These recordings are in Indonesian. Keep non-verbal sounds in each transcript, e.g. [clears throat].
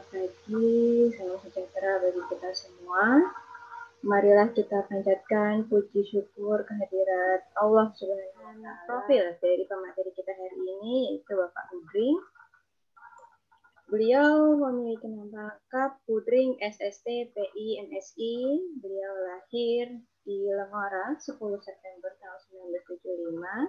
Selamat pagi, salam sejahtera bagi kita semua. Marilah kita panjatkan puji syukur kehadirat Allah Subhanahu wa Profil dari pemateri kita hari ini itu Bapak Udring. Beliau memiliki nama lengkap Udring SST PI MSI. Beliau lahir di Lengora 10 September tahun 1975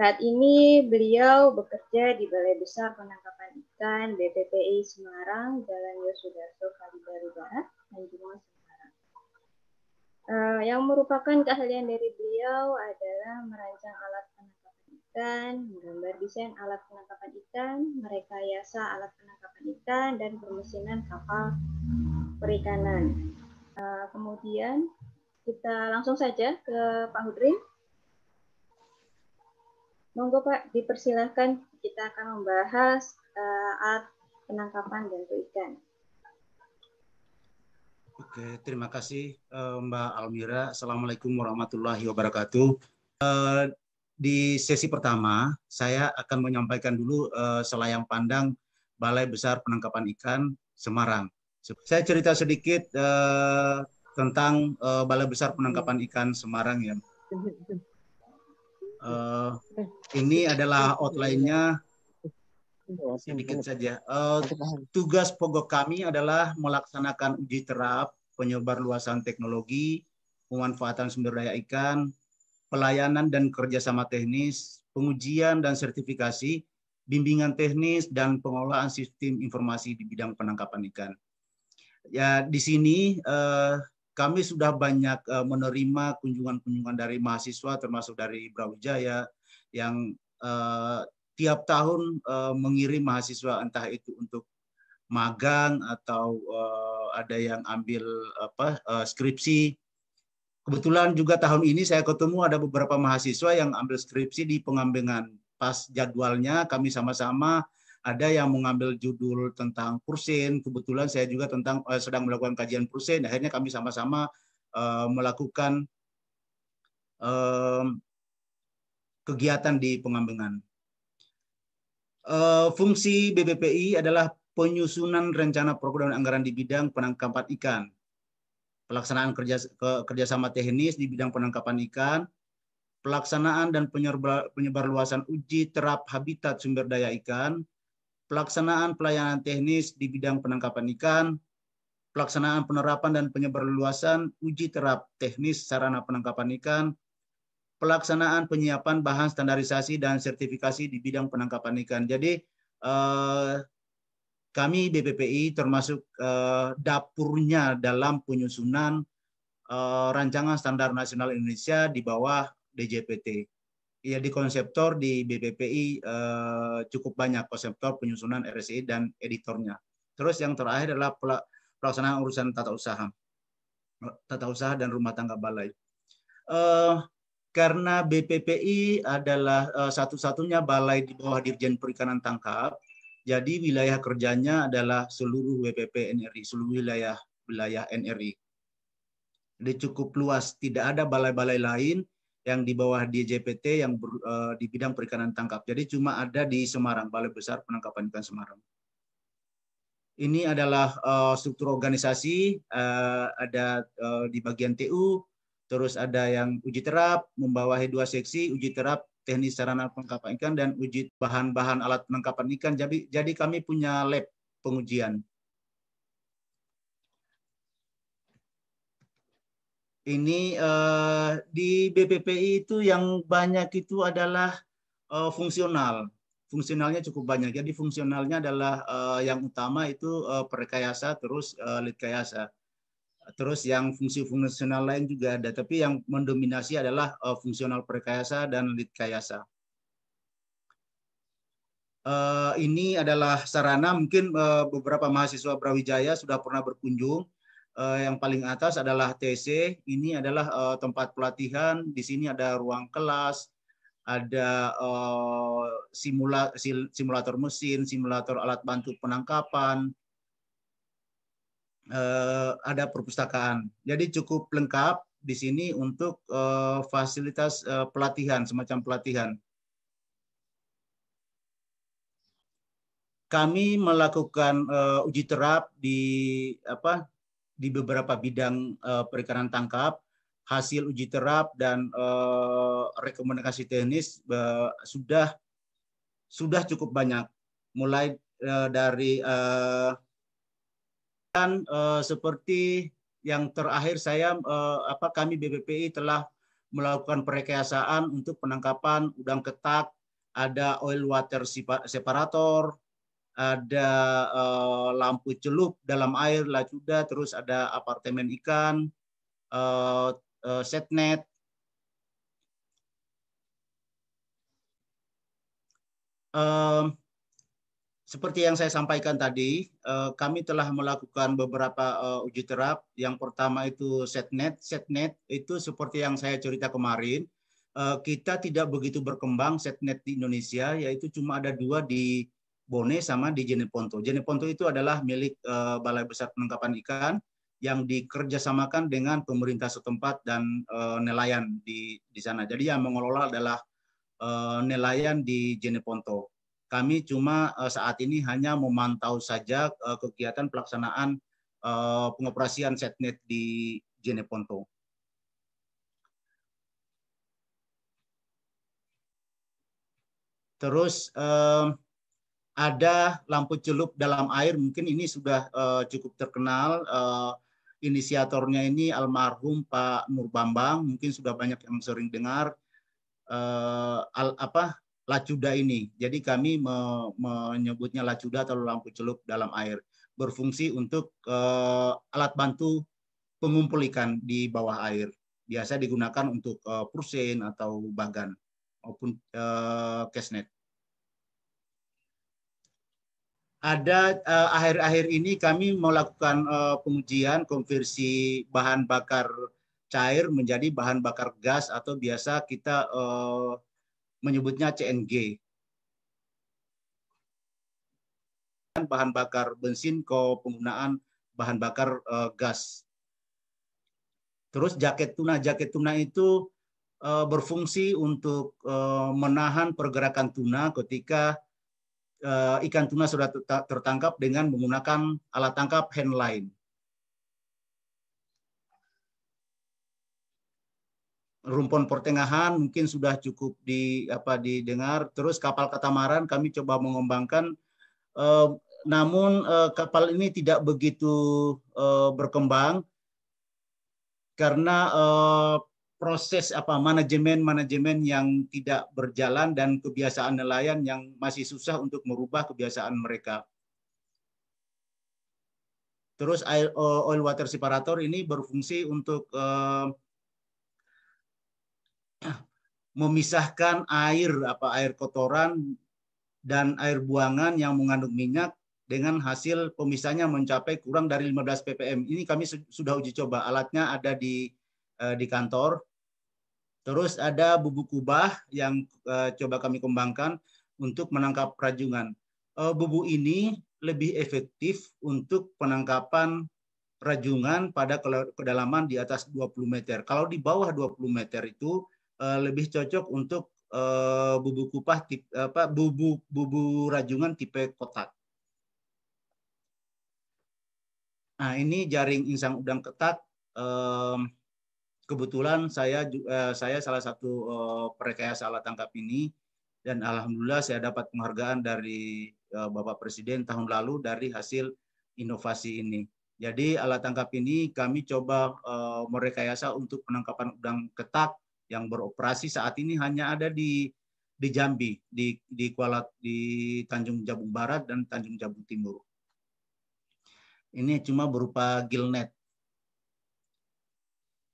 saat ini beliau bekerja di Balai Besar Penangkapan Ikan BPPI Semarang, Jalan Yosudarso, Kalibaru Barat, Tanjungan Semarang. Uh, yang merupakan keahlian dari beliau adalah merancang alat penangkapan ikan, menggambar desain alat penangkapan ikan, merekayasa alat penangkapan ikan, dan permesinan kapal perikanan. Uh, kemudian kita langsung saja ke Pak Hudrin. Monggo Pak, dipersilahkan kita akan membahas uh, alat penangkapan bantu ikan. Oke, terima kasih eh, Mbak Almira. Assalamualaikum warahmatullahi wabarakatuh. Eh, di sesi pertama, saya akan menyampaikan dulu selayang pandang Balai Besar Penangkapan Ikan Semarang. Saya cerita sedikit tentang Balai Besar Penangkapan Ikan Semarang ya. [laughs] Uh, ini adalah outline-nya sedikit saja. Uh, tugas pokok kami adalah melaksanakan uji terap penyebar luasan teknologi, pemanfaatan sumber daya ikan, pelayanan dan kerjasama teknis, pengujian dan sertifikasi, bimbingan teknis, dan pengelolaan sistem informasi di bidang penangkapan ikan. Ya, di sini eh, kami sudah banyak uh, menerima kunjungan-kunjungan dari mahasiswa termasuk dari Brawijaya yang uh, tiap tahun uh, mengirim mahasiswa entah itu untuk magang atau uh, ada yang ambil apa uh, skripsi. Kebetulan juga tahun ini saya ketemu ada beberapa mahasiswa yang ambil skripsi di pengambengan. Pas jadwalnya kami sama-sama ada yang mengambil judul tentang Pursin. Kebetulan saya juga tentang eh, sedang melakukan kajian Pursin. Akhirnya kami sama-sama eh, melakukan eh, kegiatan di pengambangan. Eh, fungsi BBPI adalah penyusunan rencana program dan anggaran di bidang penangkapan ikan, pelaksanaan kerja kerjasama teknis di bidang penangkapan ikan, pelaksanaan dan penyebarluasan uji terap habitat sumber daya ikan, pelaksanaan pelayanan teknis di bidang penangkapan ikan, pelaksanaan penerapan dan penyebarluasan uji terap teknis sarana penangkapan ikan, pelaksanaan penyiapan bahan standarisasi dan sertifikasi di bidang penangkapan ikan. Jadi eh, kami BPPI termasuk eh, dapurnya dalam penyusunan eh, rancangan standar nasional Indonesia di bawah DJPT ya di konseptor di BPPI eh, cukup banyak konseptor penyusunan RSI dan editornya. Terus yang terakhir adalah pelaksanaan urusan tata usaha, tata usaha dan rumah tangga balai. Eh, karena BPPI adalah eh, satu-satunya balai di bawah Dirjen Perikanan Tangkap, jadi wilayah kerjanya adalah seluruh WPP NRI, seluruh wilayah wilayah NRI. Jadi cukup luas, tidak ada balai-balai lain yang di bawah DJPT yang ber, uh, di bidang perikanan tangkap. Jadi cuma ada di Semarang, Balai Besar Penangkapan Ikan Semarang. Ini adalah uh, struktur organisasi, uh, ada uh, di bagian TU, terus ada yang uji terap, membawahi dua seksi, uji terap teknis sarana penangkapan ikan dan uji bahan-bahan alat penangkapan ikan. Jadi, jadi kami punya lab pengujian. ini uh, di BPPI itu yang banyak itu adalah uh, fungsional. Fungsionalnya cukup banyak. Jadi fungsionalnya adalah uh, yang utama itu uh, perkayasa terus uh, litkayasa. Terus yang fungsi fungsional lain juga ada, tapi yang mendominasi adalah uh, fungsional perkayasa dan litkayasa. Uh, ini adalah sarana mungkin uh, beberapa mahasiswa Brawijaya sudah pernah berkunjung Eh, yang paling atas adalah TC. Ini adalah eh, tempat pelatihan. Di sini ada ruang kelas, ada eh, simula, simulator mesin, simulator alat bantu penangkapan, ada perpustakaan. Jadi cukup lengkap di sini untuk fasilitas pelatihan, semacam pelatihan. Kami melakukan uji terap di apa di beberapa bidang uh, perikanan tangkap, hasil uji terap dan uh, rekomendasi teknis uh, sudah sudah cukup banyak, mulai uh, dari uh, dan uh, seperti yang terakhir saya uh, apa kami BPPI telah melakukan perekayasaan untuk penangkapan udang ketak, ada oil water separator, ada uh, lampu celup dalam air lacuda, terus ada apartemen ikan, uh, eh, uh, eh, setnet. Uh, seperti yang saya sampaikan tadi, kami telah melakukan beberapa uji terap. Yang pertama itu set net. Set net itu seperti yang saya cerita kemarin, kita tidak begitu berkembang set net di Indonesia, yaitu cuma ada dua di Bone sama di Jeneponto. Jeneponto itu adalah milik e, Balai Besar Penangkapan Ikan yang dikerjasamakan dengan pemerintah setempat dan e, nelayan di di sana. Jadi yang mengelola adalah e, nelayan di Jeneponto. Kami cuma e, saat ini hanya memantau saja e, kegiatan pelaksanaan e, pengoperasian setnet di Jeneponto. Terus eh, ada lampu celup dalam air mungkin ini sudah uh, cukup terkenal uh, inisiatornya ini almarhum Pak Nur Bambang mungkin sudah banyak yang sering dengar uh, al, apa lacuda ini jadi kami me, menyebutnya lacuda atau lampu celup dalam air berfungsi untuk uh, alat bantu pengumpul ikan di bawah air biasa digunakan untuk uh, pursein atau bagan maupun uh, cashnet ada eh, akhir-akhir uh, ini kami melakukan uh, pengujian konversi bahan bakar cair menjadi bahan bakar gas atau biasa kita uh, menyebutnya CNG. Bahan bakar bensin ke penggunaan bahan bakar uh, gas. Terus jaket tuna, jaket tuna itu uh, berfungsi untuk uh, menahan pergerakan tuna ketika uh, ikan tuna sudah tertangkap dengan menggunakan alat tangkap handline. line. Rumpon pertengahan mungkin sudah cukup di apa didengar. Terus kapal katamaran kami coba mengembangkan uh, namun uh, kapal ini tidak begitu uh, berkembang karena uh, proses apa manajemen-manajemen yang tidak berjalan dan kebiasaan nelayan yang masih susah untuk merubah kebiasaan mereka. Terus oil water separator ini berfungsi untuk eh, [clears throat] memisahkan air apa air kotoran dan air buangan yang mengandung minyak dengan hasil pemisahnya mencapai kurang dari 15 ppm. Ini kami sudah uji coba. Alatnya ada di eh, di kantor. Terus ada bubuk kubah yang uh, coba kami kembangkan untuk menangkap rajungan. Uh, eh, bubuk ini lebih efektif untuk penangkapan rajungan pada kedalaman di atas 20 meter. Kalau di bawah 20 meter itu uh, lebih cocok untuk uh, bubu kubah tipe, apa bubu bubu rajungan tipe kotak. Nah, ini jaring insang udang ketat kebetulan saya eh, saya salah satu eh, perekayasa alat tangkap ini dan alhamdulillah saya dapat penghargaan dari eh, Bapak Presiden tahun lalu dari hasil inovasi ini. Jadi alat tangkap ini kami coba merekayasa untuk penangkapan udang ketak yang beroperasi saat ini hanya ada di di Jambi, di di Kuala di Tanjung Jabung Barat dan Tanjung Jabung Timur. Ini cuma berupa gillnet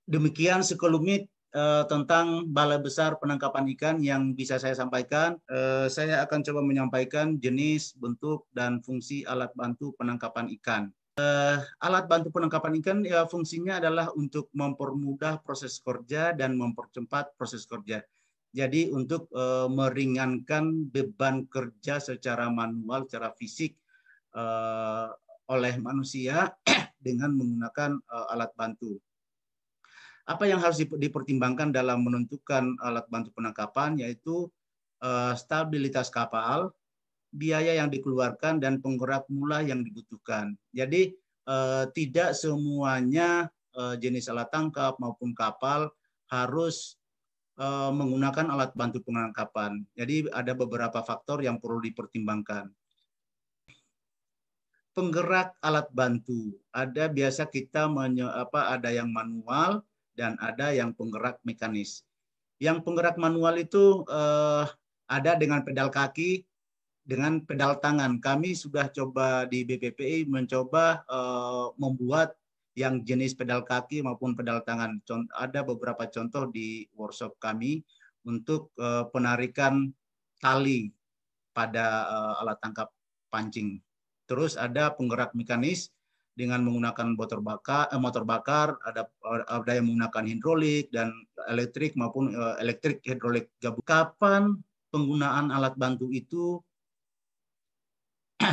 Demikian sekelumit eh, tentang balai besar penangkapan ikan yang bisa saya sampaikan. Eh, saya akan coba menyampaikan jenis, bentuk, dan fungsi alat bantu penangkapan ikan. Eh, alat bantu penangkapan ikan ya, fungsinya adalah untuk mempermudah proses kerja dan mempercepat proses kerja. Jadi untuk eh, meringankan beban kerja secara manual, secara fisik eh, oleh manusia [clears throat] dengan menggunakan eh, alat bantu apa yang harus dipertimbangkan dalam menentukan alat bantu penangkapan yaitu eh, stabilitas kapal, biaya yang dikeluarkan dan penggerak mula yang dibutuhkan. Jadi eh, tidak semuanya eh, jenis alat tangkap maupun kapal harus menggunakan alat bantu penangkapan. Jadi ada beberapa faktor yang perlu dipertimbangkan. Penggerak alat bantu ada biasa kita apa ada yang manual, dan ada yang penggerak mekanis. Yang penggerak manual itu eh, ada dengan pedal kaki, dengan pedal tangan. Kami sudah coba di BPPI mencoba eh, membuat yang jenis pedal kaki maupun pedal tangan. Contoh, ada beberapa contoh di workshop kami untuk eh, penarikan tali pada eh, alat tangkap pancing. Terus ada penggerak mekanis dengan menggunakan motor bakar, eh, motor bakar ada ada yang menggunakan hidrolik dan elektrik maupun eh, elektrik hidrolik gabung. Kapan penggunaan alat bantu itu [clears throat]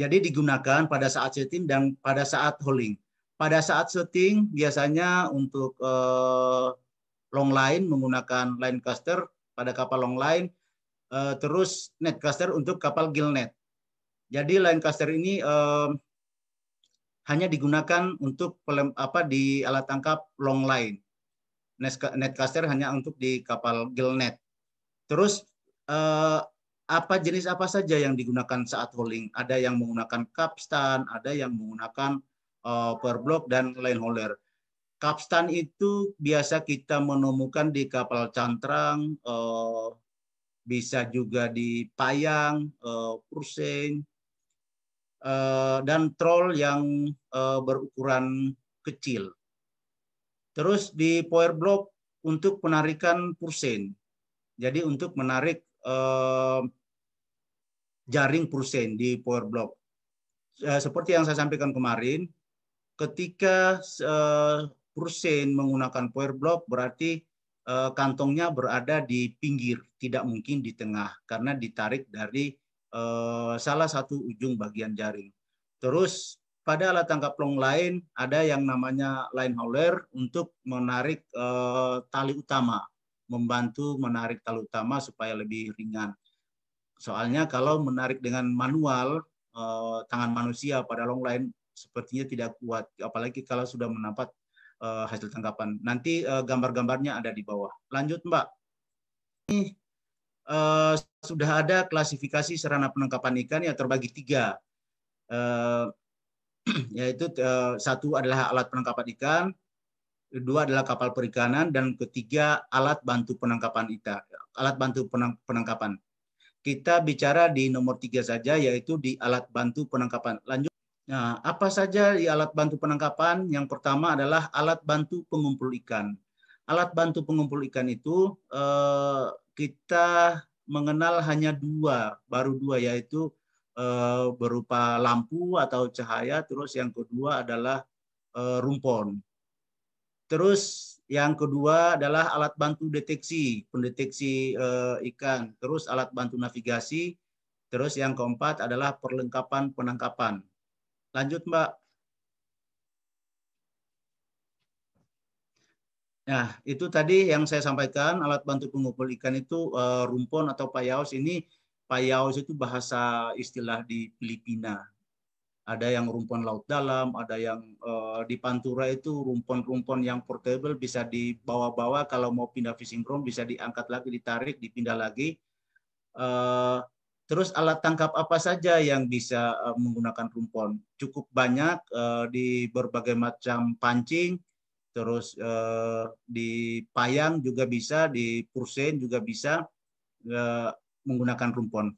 jadi digunakan pada saat setting dan pada saat holding. Pada saat setting biasanya untuk eh, long line menggunakan line caster pada kapal long line eh, terus net caster untuk kapal gill net. Jadi line caster ini eh, hanya digunakan untuk pelem, apa di alat tangkap long line. Netcaster hanya untuk di kapal gillnet. Terus eh, apa jenis apa saja yang digunakan saat holding? Ada yang menggunakan capstan, ada yang menggunakan eh, per block dan line holder. Capstan itu biasa kita menemukan di kapal cantrang, eh, bisa juga di payang, eh, Eh, dan troll yang eh, berukuran kecil. Terus di power block untuk penarikan pursen. Jadi untuk menarik eh, jaring pursen di power block. Seperti yang saya sampaikan kemarin, ketika pursen menggunakan power block berarti kantongnya berada di pinggir, tidak mungkin di tengah karena ditarik dari Eh, salah satu ujung bagian jaring. Terus pada alat tangkap long lain ada yang namanya line hauler untuk menarik eh, tali utama, membantu menarik tali utama supaya lebih ringan. Soalnya kalau menarik dengan manual eh, tangan manusia pada long line sepertinya tidak kuat, apalagi kalau sudah mendapat hasil tangkapan. Nanti gambar-gambarnya ada di bawah. Lanjut, Mbak eh, sudah ada klasifikasi sarana penangkapan ikan yang terbagi tiga, eh, [clears throat] yaitu eh, satu adalah alat penangkapan ikan, kedua adalah kapal perikanan, dan ketiga alat bantu penangkapan ikan, alat bantu penangkapan. Kita bicara di nomor tiga saja, yaitu di alat bantu penangkapan. Lanjut. Nah, apa saja di alat bantu penangkapan? Yang pertama adalah alat bantu pengumpul ikan. Alat bantu pengumpul ikan itu eh, kita mengenal hanya dua, baru dua yaitu eh, berupa lampu atau cahaya, terus yang kedua adalah eh, rumpon. Terus yang kedua adalah alat bantu deteksi, pendeteksi eh, ikan, terus alat bantu navigasi, terus yang keempat adalah perlengkapan penangkapan. Lanjut Mbak. Nah, itu tadi yang saya sampaikan alat bantu pengumpul ikan itu uh, rumpon atau payaus ini payaus itu bahasa istilah di Filipina. Ada yang rumpon laut dalam, ada yang uh, di Pantura itu rumpon-rumpon yang portable bisa dibawa-bawa kalau mau pindah fishing room, bisa diangkat lagi, ditarik, dipindah lagi. Uh, terus alat tangkap apa saja yang bisa uh, menggunakan rumpon? Cukup banyak uh, di berbagai macam pancing terus eh, di payang juga bisa, di pursen juga bisa eh, menggunakan rumpon.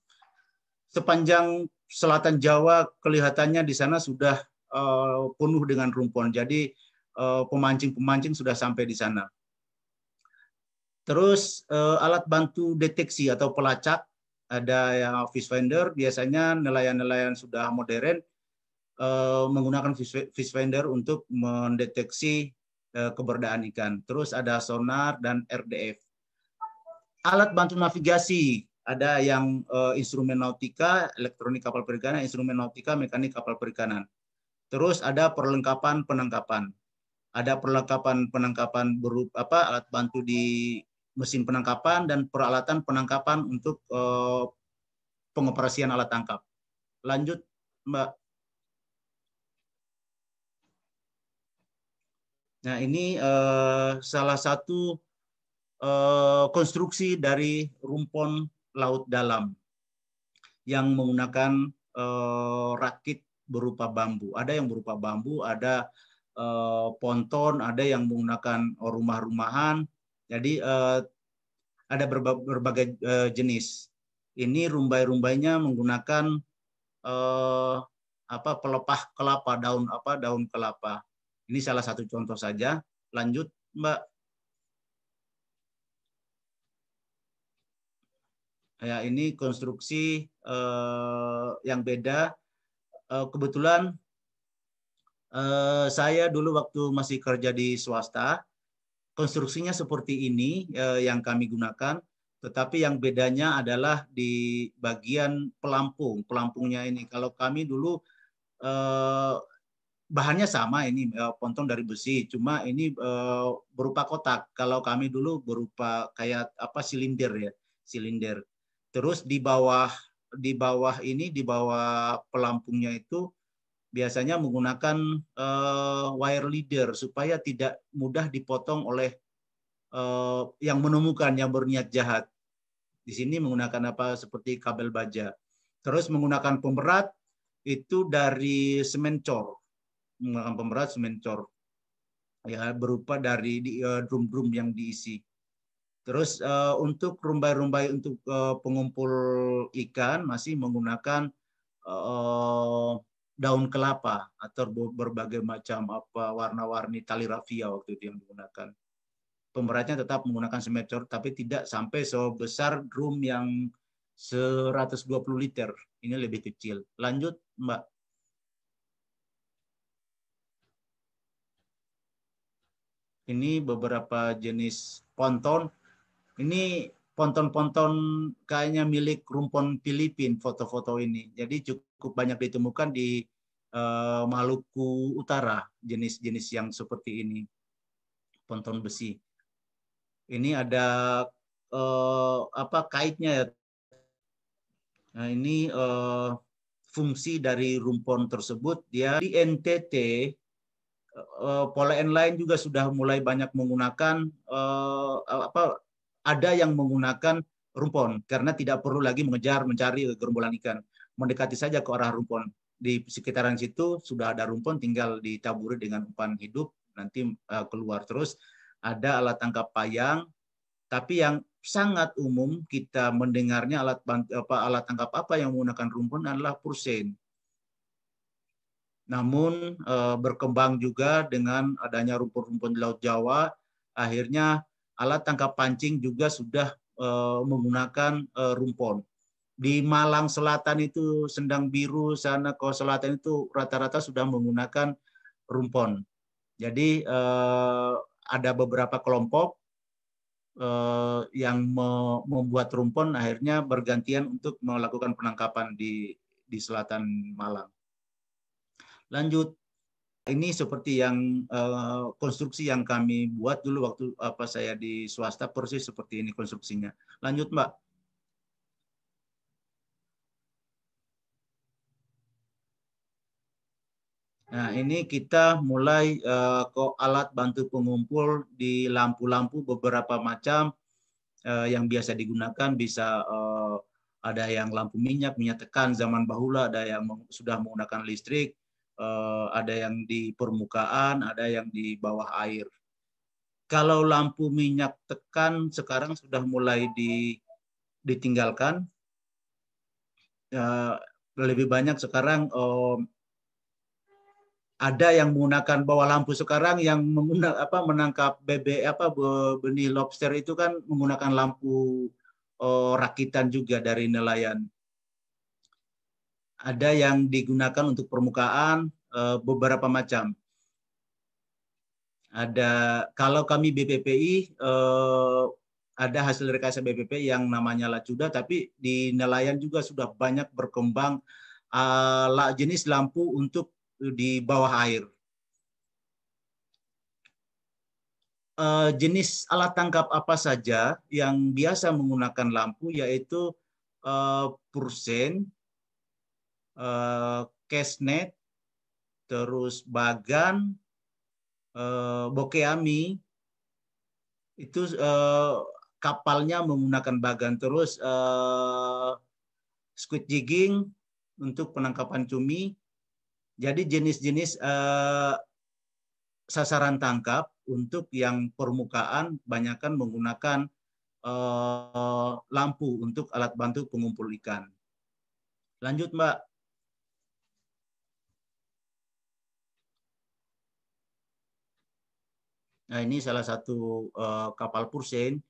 Sepanjang selatan Jawa kelihatannya di sana sudah eh, penuh dengan rumpon, jadi eh, pemancing-pemancing eh, sudah sampai di sana. Terus eh, alat bantu deteksi atau pelacak ada yang fish finder biasanya nelayan-nelayan sudah modern eh, menggunakan fish finder untuk mendeteksi Eh, keberadaan ikan. Terus ada sonar dan RDF. Alat bantu navigasi ada yang uh, instrumen nautika, elektronik kapal perikanan, instrumen nautika, mekanik kapal perikanan. Terus ada perlengkapan penangkapan. Ada perlengkapan penangkapan berupa apa alat bantu di mesin penangkapan dan peralatan penangkapan untuk uh, pengoperasian alat tangkap. Lanjut Mbak Nah, ini uh, salah satu uh, konstruksi dari rumpon laut dalam yang menggunakan uh, rakit berupa bambu. Ada yang berupa bambu, ada uh, ponton, ada yang menggunakan rumah-rumahan. Jadi uh, ada berbagai jenis. Ini rumbai-rumbainya menggunakan eh, apa pelepah kelapa, daun apa daun kelapa. Ini salah satu contoh saja. Lanjut, Mbak. Ya, ini konstruksi eh, yang beda. Eh, kebetulan eh, saya dulu waktu masih kerja di swasta, konstruksinya seperti ini eh, yang kami gunakan. Tetapi yang bedanya adalah di bagian pelampung, pelampungnya ini. Kalau kami dulu eh, bahannya sama ini eh, pontong dari besi, cuma ini eh, berupa kotak. Kalau kami dulu berupa kayak apa silinder ya, silinder. Terus di bawah di bawah ini di bawah pelampungnya itu biasanya menggunakan eh, wire leader supaya tidak mudah dipotong oleh yang menemukan yang berniat jahat. Di sini menggunakan apa seperti kabel baja. Terus menggunakan pemberat itu dari semen cor menggunakan pemberat mencor ya berupa dari di, uh, drum-drum yang diisi. Terus uh, untuk rumbai-rumbai untuk uh, pengumpul ikan masih menggunakan uh, daun kelapa atau berbagai macam apa warna-warni tali rafia waktu itu yang digunakan. Pemberatnya tetap menggunakan semacor tapi tidak sampai sebesar drum yang 120 liter. Ini lebih kecil. Lanjut, Mbak. ini beberapa jenis ponton. Ini ponton-ponton kayaknya milik rumpon Filipin foto-foto ini. Jadi cukup banyak ditemukan di uh, Maluku Utara jenis-jenis yang seperti ini. Ponton besi. Ini ada uh, apa kaitnya ya. Nah, ini uh, fungsi dari rumpon tersebut dia di NTT Eh, pola and lain juga sudah mulai banyak menggunakan uh, apa ada yang menggunakan rumpon karena tidak perlu lagi mengejar mencari gerombolan ikan mendekati saja ke arah rumpon di sekitaran situ sudah ada rumpon tinggal ditaburi dengan umpan hidup nanti uh, keluar terus ada alat tangkap payang tapi yang sangat umum kita mendengarnya alat apa alat tangkap apa yang menggunakan rumpon adalah pursen namun eh, berkembang juga dengan adanya rumput-rumput laut Jawa, akhirnya alat tangkap pancing juga sudah eh, menggunakan eh, rumpon. Di Malang Selatan itu Sendang Biru, sana ke selatan itu rata-rata sudah menggunakan rumpon. Jadi ada beberapa kelompok yang membuat rumpon akhirnya bergantian untuk melakukan penangkapan di di selatan Malang. Lanjut. Ini seperti yang uh, konstruksi yang kami buat dulu waktu apa saya di swasta persis seperti ini konstruksinya. Lanjut, Mbak. Nah, ini kita mulai uh, ke alat bantu pengumpul di lampu-lampu beberapa macam uh, yang biasa digunakan bisa uh, ada yang lampu minyak, minyak tekan zaman bahula, ada yang sudah menggunakan listrik, eh, ada yang di permukaan, ada yang di bawah air. Kalau lampu minyak tekan sekarang sudah mulai di, ditinggalkan, eh, lebih banyak sekarang eh, ada yang menggunakan bawah lampu sekarang yang menggunakan apa menangkap bebek apa benih lobster itu kan menggunakan lampu oh, rakitan juga dari nelayan ada yang digunakan untuk permukaan eh, beberapa macam. Ada kalau kami BPPI eh, ada hasil rekayasa BPP yang namanya lacuda, tapi di nelayan juga sudah banyak berkembang uh, jenis lampu untuk di bawah air. jenis alat tangkap apa saja yang biasa menggunakan lampu yaitu uh, pursen, cash eh, net, terus Bagan, eh, Bokeami, itu eh, kapalnya menggunakan Bagan. Terus eh, squid jigging untuk penangkapan cumi. Jadi jenis-jenis eh, sasaran tangkap untuk yang permukaan banyakkan menggunakan eh, lampu untuk alat bantu pengumpul ikan. Lanjut Mbak. Nah, ini salah satu uh, kapal Pursen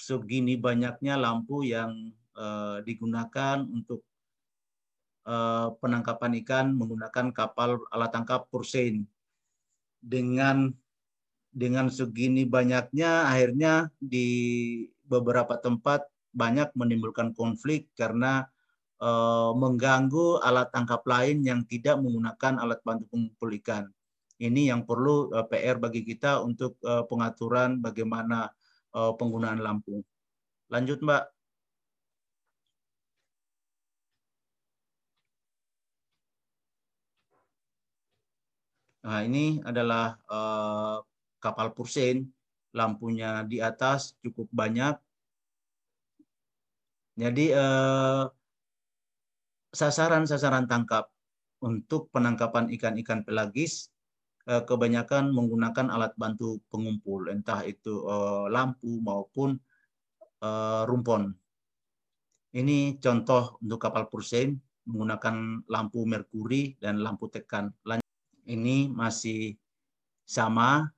segini banyaknya lampu yang uh, digunakan untuk uh, penangkapan ikan menggunakan kapal alat tangkap Pursen. Dengan dengan segini banyaknya akhirnya di beberapa tempat banyak menimbulkan konflik karena uh, mengganggu alat tangkap lain yang tidak menggunakan alat bantu pengumpul ikan ini yang perlu eh, PR bagi kita untuk eh, pengaturan bagaimana eh, penggunaan lampu. Lanjut, Mbak. Nah, ini adalah kapal Pursen. Lampunya di atas cukup banyak. Jadi sasaran-sasaran tangkap untuk penangkapan ikan-ikan pelagis Eh, kebanyakan menggunakan alat bantu pengumpul, entah itu eh, lampu maupun eh, rumpon. Ini contoh untuk kapal Pursein menggunakan lampu merkuri dan lampu tekan. Ini masih sama.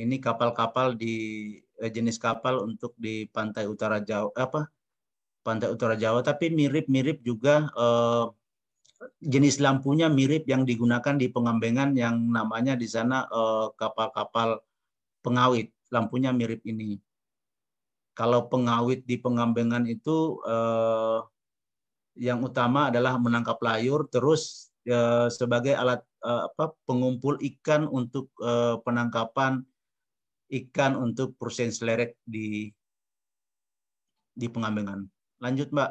Ini kapal-kapal di jenis kapal untuk di pantai utara Jawa apa? Pantai utara Jawa tapi mirip-mirip juga eh, jenis lampunya mirip yang digunakan di pengambengan yang namanya di sana eh, kapal-kapal pengawit. Lampunya mirip ini. Kalau pengawit di pengambengan itu eh, yang utama adalah menangkap layur, terus eh, sebagai alat apa, pengumpul ikan untuk penangkapan ikan untuk proses seleret di di pengambengan. Lanjut, Mbak.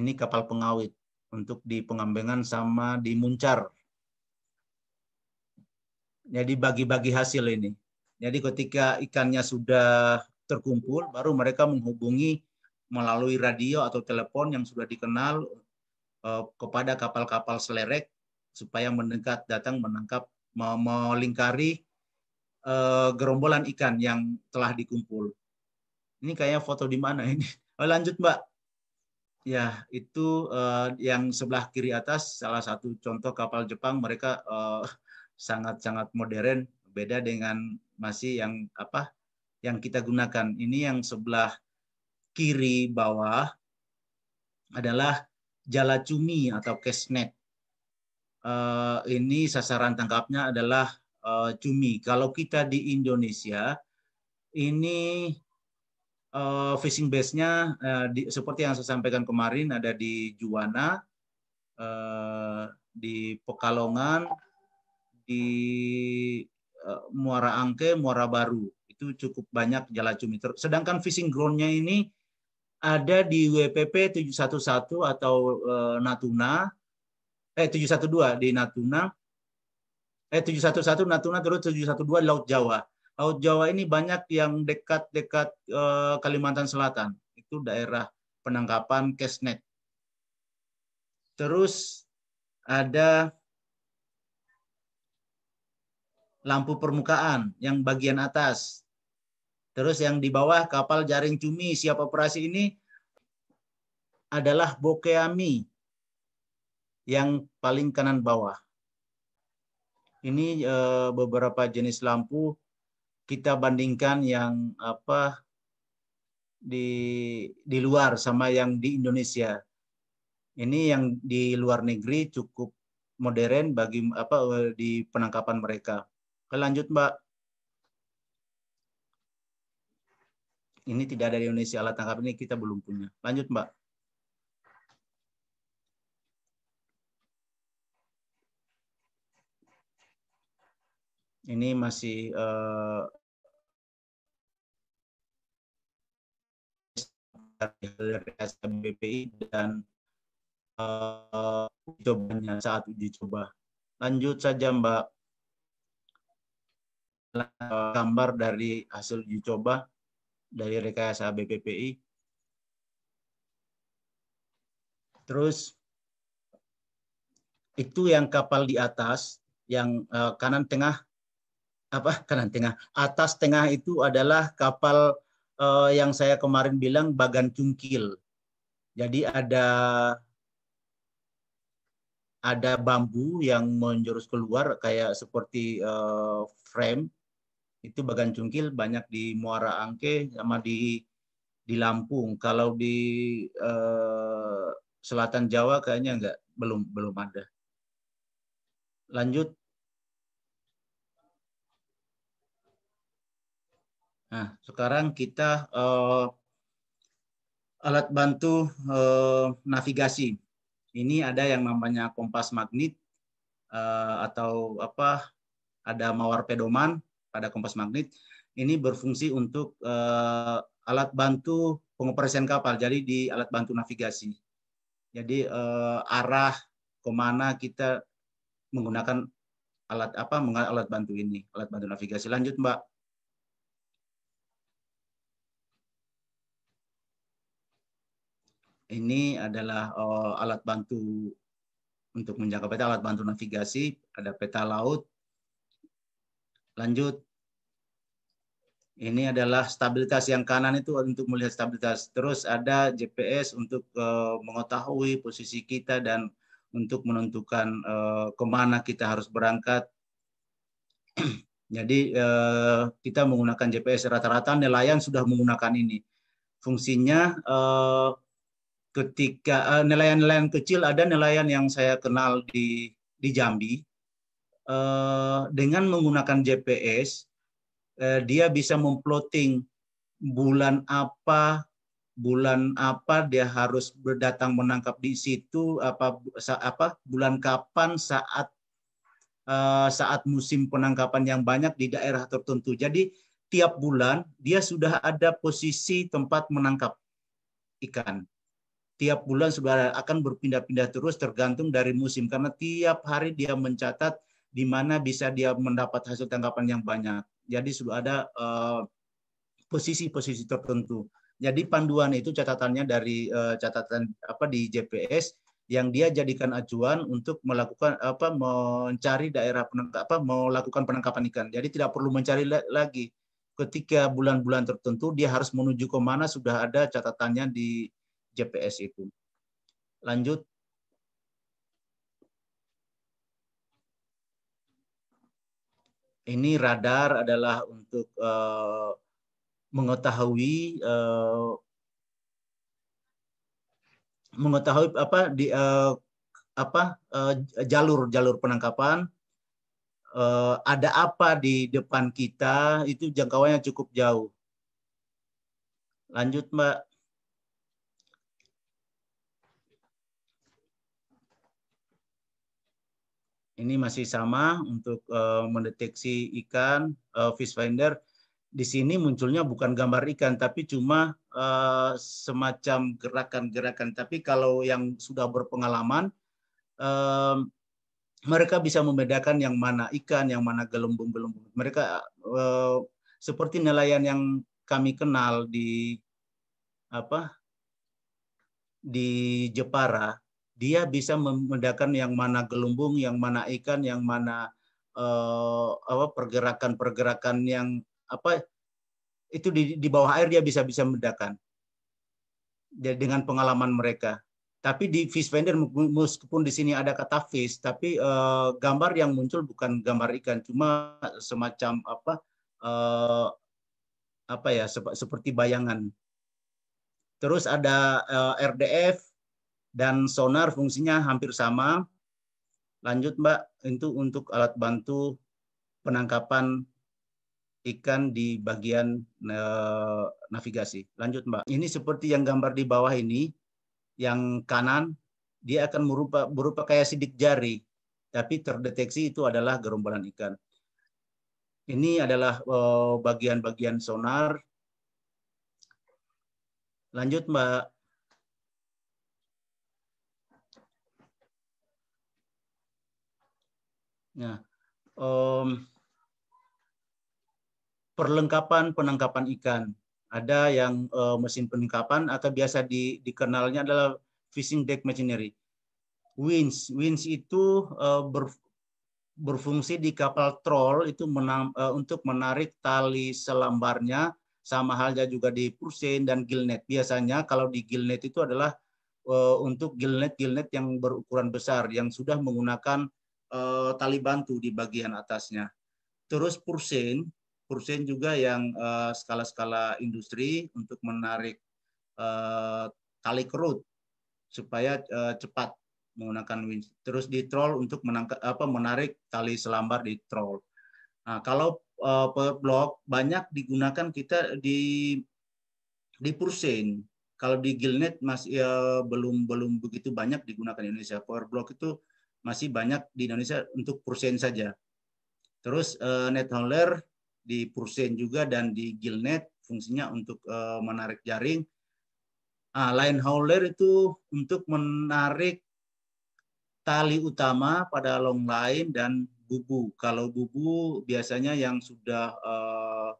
Ini kapal pengawit untuk di Pengambengan sama di Muncar. Jadi bagi-bagi hasil ini. Jadi ketika ikannya sudah terkumpul, baru mereka menghubungi melalui radio atau telepon yang sudah dikenal eh, kepada kapal-kapal selerek supaya mendekat datang menangkap melingkari eh, gerombolan ikan yang telah dikumpul. Ini kayaknya foto di mana ini? [laughs] Oh, lanjut Mbak. Ya, itu uh, yang sebelah kiri atas salah satu contoh kapal Jepang mereka eh, sangat-sangat uh, modern, beda dengan masih yang apa yang kita gunakan. Ini yang sebelah kiri bawah adalah jala cumi atau kesnet. Uh, ini sasaran tangkapnya adalah uh, cumi. Kalau kita di Indonesia ini uh, fishing base-nya uh, seperti yang saya sampaikan kemarin ada di Juwana, uh, di Pekalongan, di uh, Muara Angke, Muara Baru. Itu cukup banyak jala cumi. Sedangkan fishing ground-nya ini ada di WPP 711 atau uh, Natuna, eh 712 di Natuna, eh 711 Natuna terus 712 Laut Jawa. Laut Jawa ini banyak yang dekat-dekat eh, Kalimantan Selatan. Itu daerah penangkapan Kesnet. Terus ada lampu permukaan yang bagian atas. Terus yang di bawah kapal jaring cumi siap operasi ini adalah bokeami yang paling kanan bawah. Ini eh, beberapa jenis lampu kita bandingkan yang apa di di luar sama yang di Indonesia. Ini yang di luar negeri cukup modern bagi apa di penangkapan mereka. Lanjut Mbak. Ini tidak ada di Indonesia alat tangkap ini kita belum punya. Lanjut Mbak. ini masih uh, eh, SBPI dan uh, cobanya saat uji coba. Lanjut saja Mbak gambar dari hasil uji coba dari rekayasa BPPI. Terus itu yang kapal di atas, yang eh, kanan tengah apa kanan tengah. Atas tengah itu adalah kapal uh, yang saya kemarin bilang bagan cungkil. Jadi ada ada bambu yang menjurus keluar kayak seperti uh, frame itu bagan cungkil banyak di Muara Angke sama di di Lampung. Kalau di uh, selatan Jawa kayaknya enggak belum belum ada. Lanjut Nah, sekarang kita uh, alat bantu uh, navigasi. Ini ada yang namanya kompas magnet uh, atau apa? Ada mawar pedoman pada kompas magnet. Ini berfungsi untuk uh, alat bantu pengoperasian kapal. Jadi di alat bantu navigasi. Jadi uh, arah kemana kita menggunakan alat apa alat bantu ini alat bantu navigasi lanjut mbak ini adalah uh, alat bantu untuk menjaga peta, alat bantu navigasi, ada peta laut. Lanjut. Ini adalah stabilitas yang kanan itu untuk melihat stabilitas. Terus ada GPS untuk uh, mengetahui posisi kita dan untuk menentukan uh, kemana kita harus berangkat. [clears throat] Jadi uh, kita menggunakan GPS rata-rata nelayan sudah menggunakan ini. Fungsinya uh, ketika uh, nelayan-nelayan kecil ada nelayan yang saya kenal di di Jambi uh, dengan menggunakan GPS uh, eh, dia bisa memploting bulan apa bulan apa dia harus berdatang menangkap di situ apa apa bulan kapan saat uh, saat musim penangkapan yang banyak di daerah tertentu jadi tiap bulan dia sudah ada posisi tempat menangkap ikan tiap bulan sebenarnya akan berpindah-pindah terus tergantung dari musim karena tiap hari dia mencatat di mana bisa dia mendapat hasil tangkapan yang banyak. Jadi sudah ada eh, posisi-posisi uh, tertentu. Jadi panduan itu catatannya dari uh, catatan apa di JPS yang dia jadikan acuan untuk melakukan apa mencari daerah apa melakukan penangkapan ikan. Jadi tidak perlu mencari lagi ketika bulan-bulan tertentu dia harus menuju ke mana sudah ada catatannya di JPS itu. Lanjut. Ini radar adalah untuk uh, mengetahui uh, mengetahui apa di uh, apa uh, jalur jalur penangkapan uh, ada apa di depan kita itu jangkauannya cukup jauh lanjut mbak Ini masih sama untuk uh, mendeteksi ikan uh, fish finder. Di sini munculnya bukan gambar ikan, tapi cuma uh, semacam gerakan-gerakan. Tapi kalau yang sudah berpengalaman, uh, mereka bisa membedakan yang mana ikan, yang mana gelembung-gelembung. Mereka uh, seperti nelayan yang kami kenal di apa di Jepara dia bisa membedakan yang mana gelembung, yang mana ikan, yang mana uh, pergerakan-pergerakan yang apa itu di, di bawah air dia bisa bisa membedakan dengan pengalaman mereka. Tapi di fish Finder meskipun di sini ada kata fish, tapi uh, gambar yang muncul bukan gambar ikan, cuma semacam apa uh, apa ya seperti bayangan. Terus ada uh, RDF dan sonar fungsinya hampir sama. Lanjut Mbak, itu untuk alat bantu penangkapan ikan di bagian eh, navigasi. Lanjut Mbak. Ini seperti yang gambar di bawah ini, yang kanan, dia akan berupa, berupa kayak sidik jari, tapi terdeteksi itu adalah gerombolan ikan. Ini adalah eh, bagian-bagian sonar. Lanjut Mbak. Ya. Um, perlengkapan penangkapan ikan. Ada yang uh, mesin penangkapan atau biasa di, dikenalnya adalah fishing deck machinery. Winch, winch itu uh, ber, berfungsi di kapal troll itu menam, uh, untuk menarik tali selambarnya sama halnya juga di pursein dan gillnet. Biasanya kalau di gillnet itu adalah uh, untuk gillnet-gillnet yang berukuran besar yang sudah menggunakan uh, eh, Taliban tuh di bagian atasnya. Terus Pursen, Pursen juga yang eh, skala-skala uh, industri untuk menarik uh, tali kerut supaya uh, cepat menggunakan winch. Terus di troll untuk menangkap apa menarik tali selambar di troll. Nah, kalau uh, blok banyak digunakan kita di di Pursen. Kalau di Gilnet masih ya, belum belum begitu banyak digunakan di Indonesia. Power block itu masih banyak di Indonesia untuk persen saja. Terus uh, net holder di persen juga dan di gilnet fungsinya untuk uh, menarik jaring. Ah, line hauler itu untuk menarik tali utama pada long line dan bubu. Kalau bubu biasanya yang sudah uh,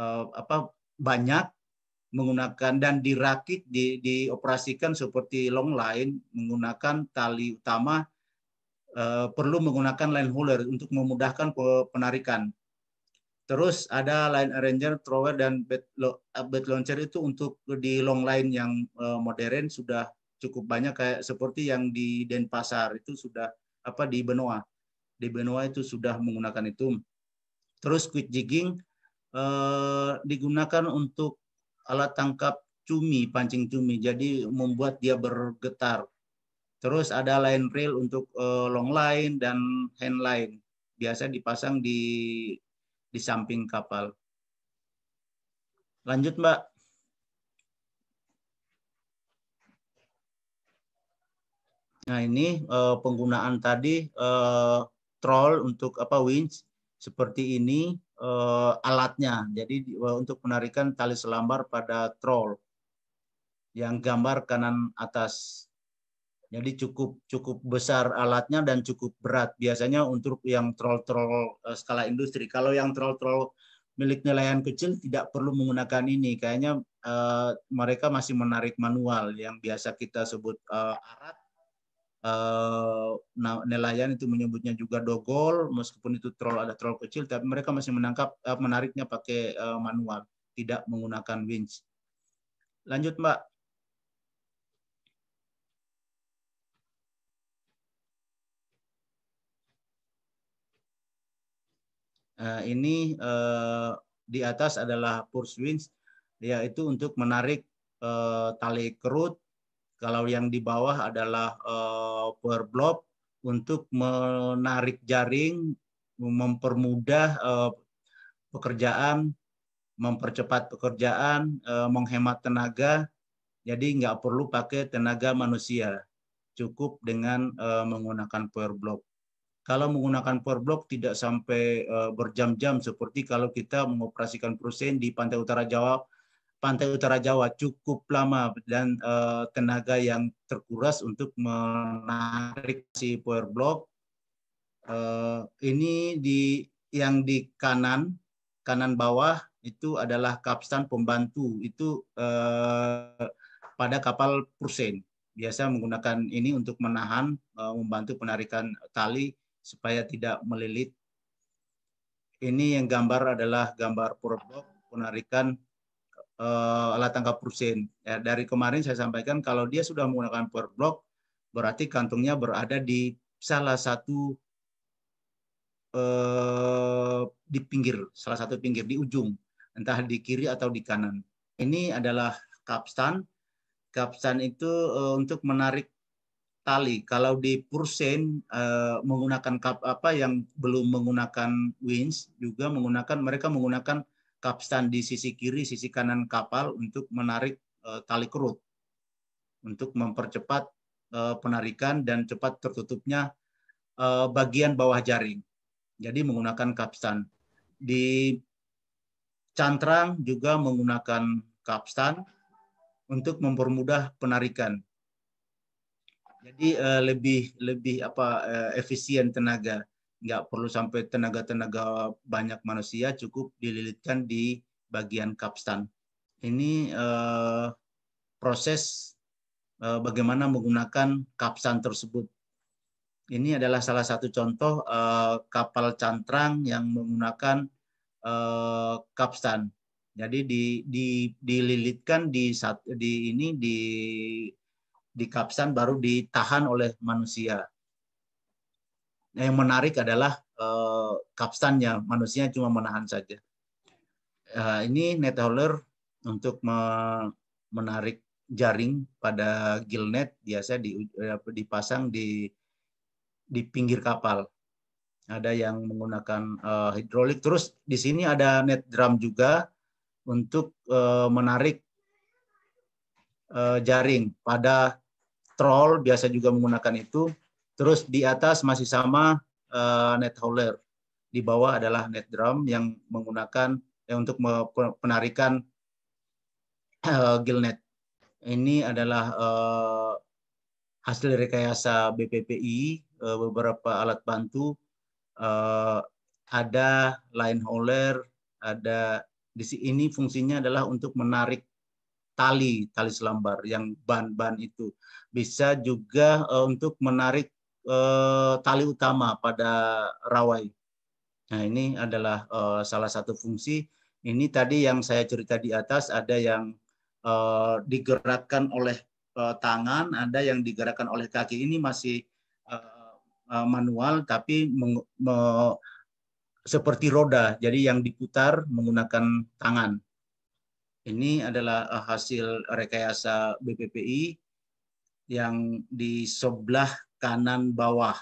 uh, apa banyak menggunakan dan dirakit di, dioperasikan seperti long line menggunakan tali utama eh, perlu menggunakan line holder untuk memudahkan penarikan. Terus ada line arranger, thrower dan bed, eh, launcher itu untuk di long line yang eh, modern sudah cukup banyak kayak seperti yang di Denpasar itu sudah apa di Benoa. Di Benoa itu sudah menggunakan itu. Terus quick jigging digunakan untuk alat tangkap cumi, pancing cumi. Jadi membuat dia bergetar. Terus ada line reel untuk uh, long line dan hand line. Biasa dipasang di di samping kapal. Lanjut, Mbak. Nah, ini uh, penggunaan tadi uh, troll untuk apa winch seperti ini uh, alatnya. Jadi eh, untuk penarikan tali selambar pada troll yang gambar kanan atas. Jadi cukup cukup besar alatnya dan cukup berat. Biasanya untuk yang troll-troll uh, skala industri. Kalau yang troll-troll milik nelayan kecil tidak perlu menggunakan ini. Kayaknya uh, mereka masih menarik manual yang biasa kita sebut uh, arat Uh, nelayan itu menyebutnya juga dogol, meskipun itu troll ada troll kecil, tapi mereka masih menangkap eh, menariknya pakai eh, manual, tidak menggunakan winch. Lanjut Mbak. Ini di atas adalah purse winch, yaitu untuk menarik tali kerut kalau yang di bawah adalah uh, eh, per block untuk menarik jaring, mempermudah uh, pekerjaan, mempercepat pekerjaan, uh, menghemat tenaga. Jadi nggak perlu pakai tenaga manusia, cukup dengan uh, menggunakan power block. Kalau menggunakan power block tidak sampai uh, berjam-jam seperti kalau kita mengoperasikan perusahaan di pantai utara Jawa pantai utara Jawa cukup lama dan uh, tenaga yang terkuras untuk menarik si power block. Uh, ini di yang di kanan kanan bawah itu adalah kapstan pembantu itu uh, pada kapal Pursen biasa menggunakan ini untuk menahan uh, membantu penarikan tali supaya tidak melilit. Ini yang gambar adalah gambar power block penarikan uh, alat tangkap pursin. Ya, dari kemarin saya sampaikan kalau dia sudah menggunakan power block, berarti kantungnya berada di salah satu eh, di pinggir, salah satu pinggir di ujung, entah di kiri atau di kanan. Ini adalah kapstan. Kapstan itu eh, untuk menarik tali. Kalau di pursen eh, menggunakan kap apa yang belum menggunakan winch juga menggunakan mereka menggunakan kapstan di sisi kiri, sisi kanan kapal untuk menarik eh, tali kerut untuk mempercepat eh, penarikan dan cepat tertutupnya eh, bagian bawah jaring. Jadi menggunakan kapstan. Di cantrang juga menggunakan kapstan untuk mempermudah penarikan. Jadi lebih lebih apa efisien tenaga nggak perlu sampai tenaga-tenaga banyak manusia cukup dililitkan di bagian kapstan. Ini uh, proses uh, bagaimana menggunakan kapstan tersebut. Ini adalah salah satu contoh uh, kapal cantrang yang menggunakan uh, kapstan. Jadi di, di, dililitkan di, di ini di di kapsan baru ditahan oleh manusia yang menarik adalah uh, kapstannya, manusia cuma menahan saja. Uh, ini net hauler untuk me menarik jaring pada gillnet biasa di, eh, dipasang di di pinggir kapal. Ada yang menggunakan uh, hidrolik. Terus di sini ada net drum juga untuk uh, menarik uh, jaring pada troll biasa juga menggunakan itu Terus di atas masih sama uh, net hauler. Di bawah adalah net drum yang menggunakan eh, untuk penarikan uh, net. Ini adalah uh, hasil rekayasa BPPI uh, beberapa alat bantu uh, ada line hauler, ada di sini fungsinya adalah untuk menarik tali tali selambar yang ban-ban itu bisa juga uh, untuk menarik eh, tali utama pada rawai. Nah, ini adalah eh, salah satu fungsi. Ini tadi yang saya cerita di atas ada yang eh, digerakkan oleh eh, tangan, ada yang digerakkan oleh kaki. Ini masih eh, eh manual tapi meng, me, seperti roda, jadi yang diputar menggunakan tangan. Ini adalah eh, hasil rekayasa BPPI yang di sebelah kanan bawah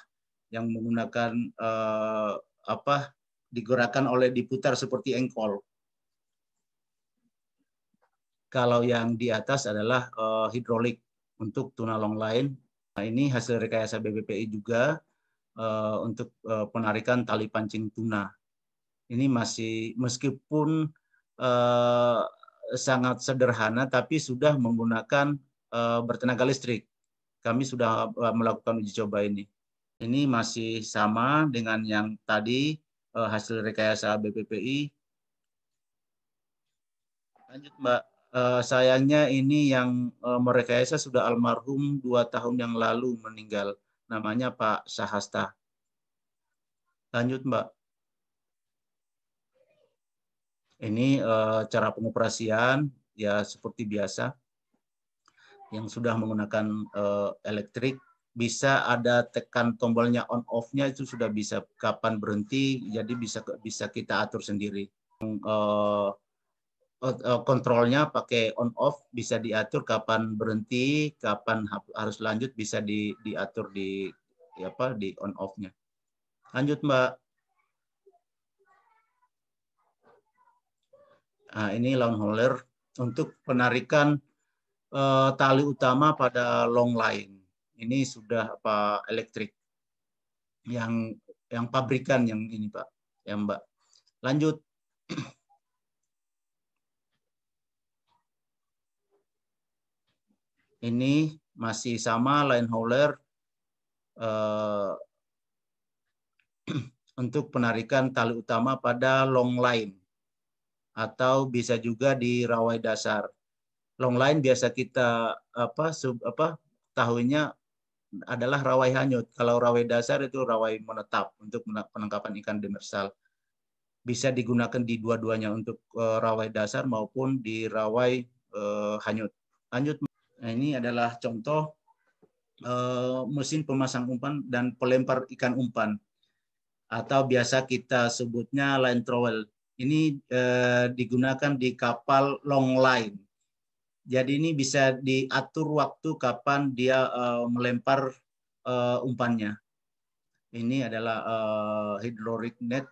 yang menggunakan uh, apa digerakkan oleh diputar seperti engkol. Kalau yang di atas adalah uh, hidrolik untuk long lain. Nah, ini hasil rekayasa BBPI juga uh, untuk uh, penarikan tali pancing tuna. Ini masih meskipun uh, sangat sederhana tapi sudah menggunakan bertenaga listrik kami sudah eh, melakukan uji coba ini. Ini masih sama dengan yang tadi eh, hasil rekayasa BPPI. Lanjut Mbak, eh, sayangnya ini yang merekayasa sudah almarhum dua tahun yang lalu meninggal. Namanya Pak Sahasta. Lanjut Mbak. Ini cara pengoperasian ya seperti biasa yang sudah menggunakan uh, elektrik bisa ada tekan tombolnya on off-nya itu sudah bisa kapan berhenti jadi bisa bisa kita atur sendiri uh, kontrolnya pakai on off bisa diatur kapan berhenti kapan harus lanjut bisa di, diatur di, di apa di on off-nya lanjut mbak nah, ini lawn roller untuk penarikan uh, tali utama pada long line. Ini sudah apa elektrik yang yang pabrikan yang ini Pak, Ya Mbak. Lanjut. [clears throat] Ini masih sama line holder uh, eh, [clears throat] untuk penarikan tali utama pada long line atau bisa juga di rawai dasar long line biasa kita apa sub apa tahunya adalah rawai hanyut. Kalau rawai dasar itu rawai menetap untuk penangkapan ikan demersal. Bisa digunakan di dua-duanya untuk uh, rawai dasar maupun di rawai uh, hanyut. Hanyut nah ini adalah contoh uh, mesin pemasang umpan dan pelempar ikan umpan atau biasa kita sebutnya line trowel. Ini digunakan di kapal long line jadi ini bisa diatur waktu kapan dia uh, melempar uh, umpannya. Ini adalah uh, hydraulic net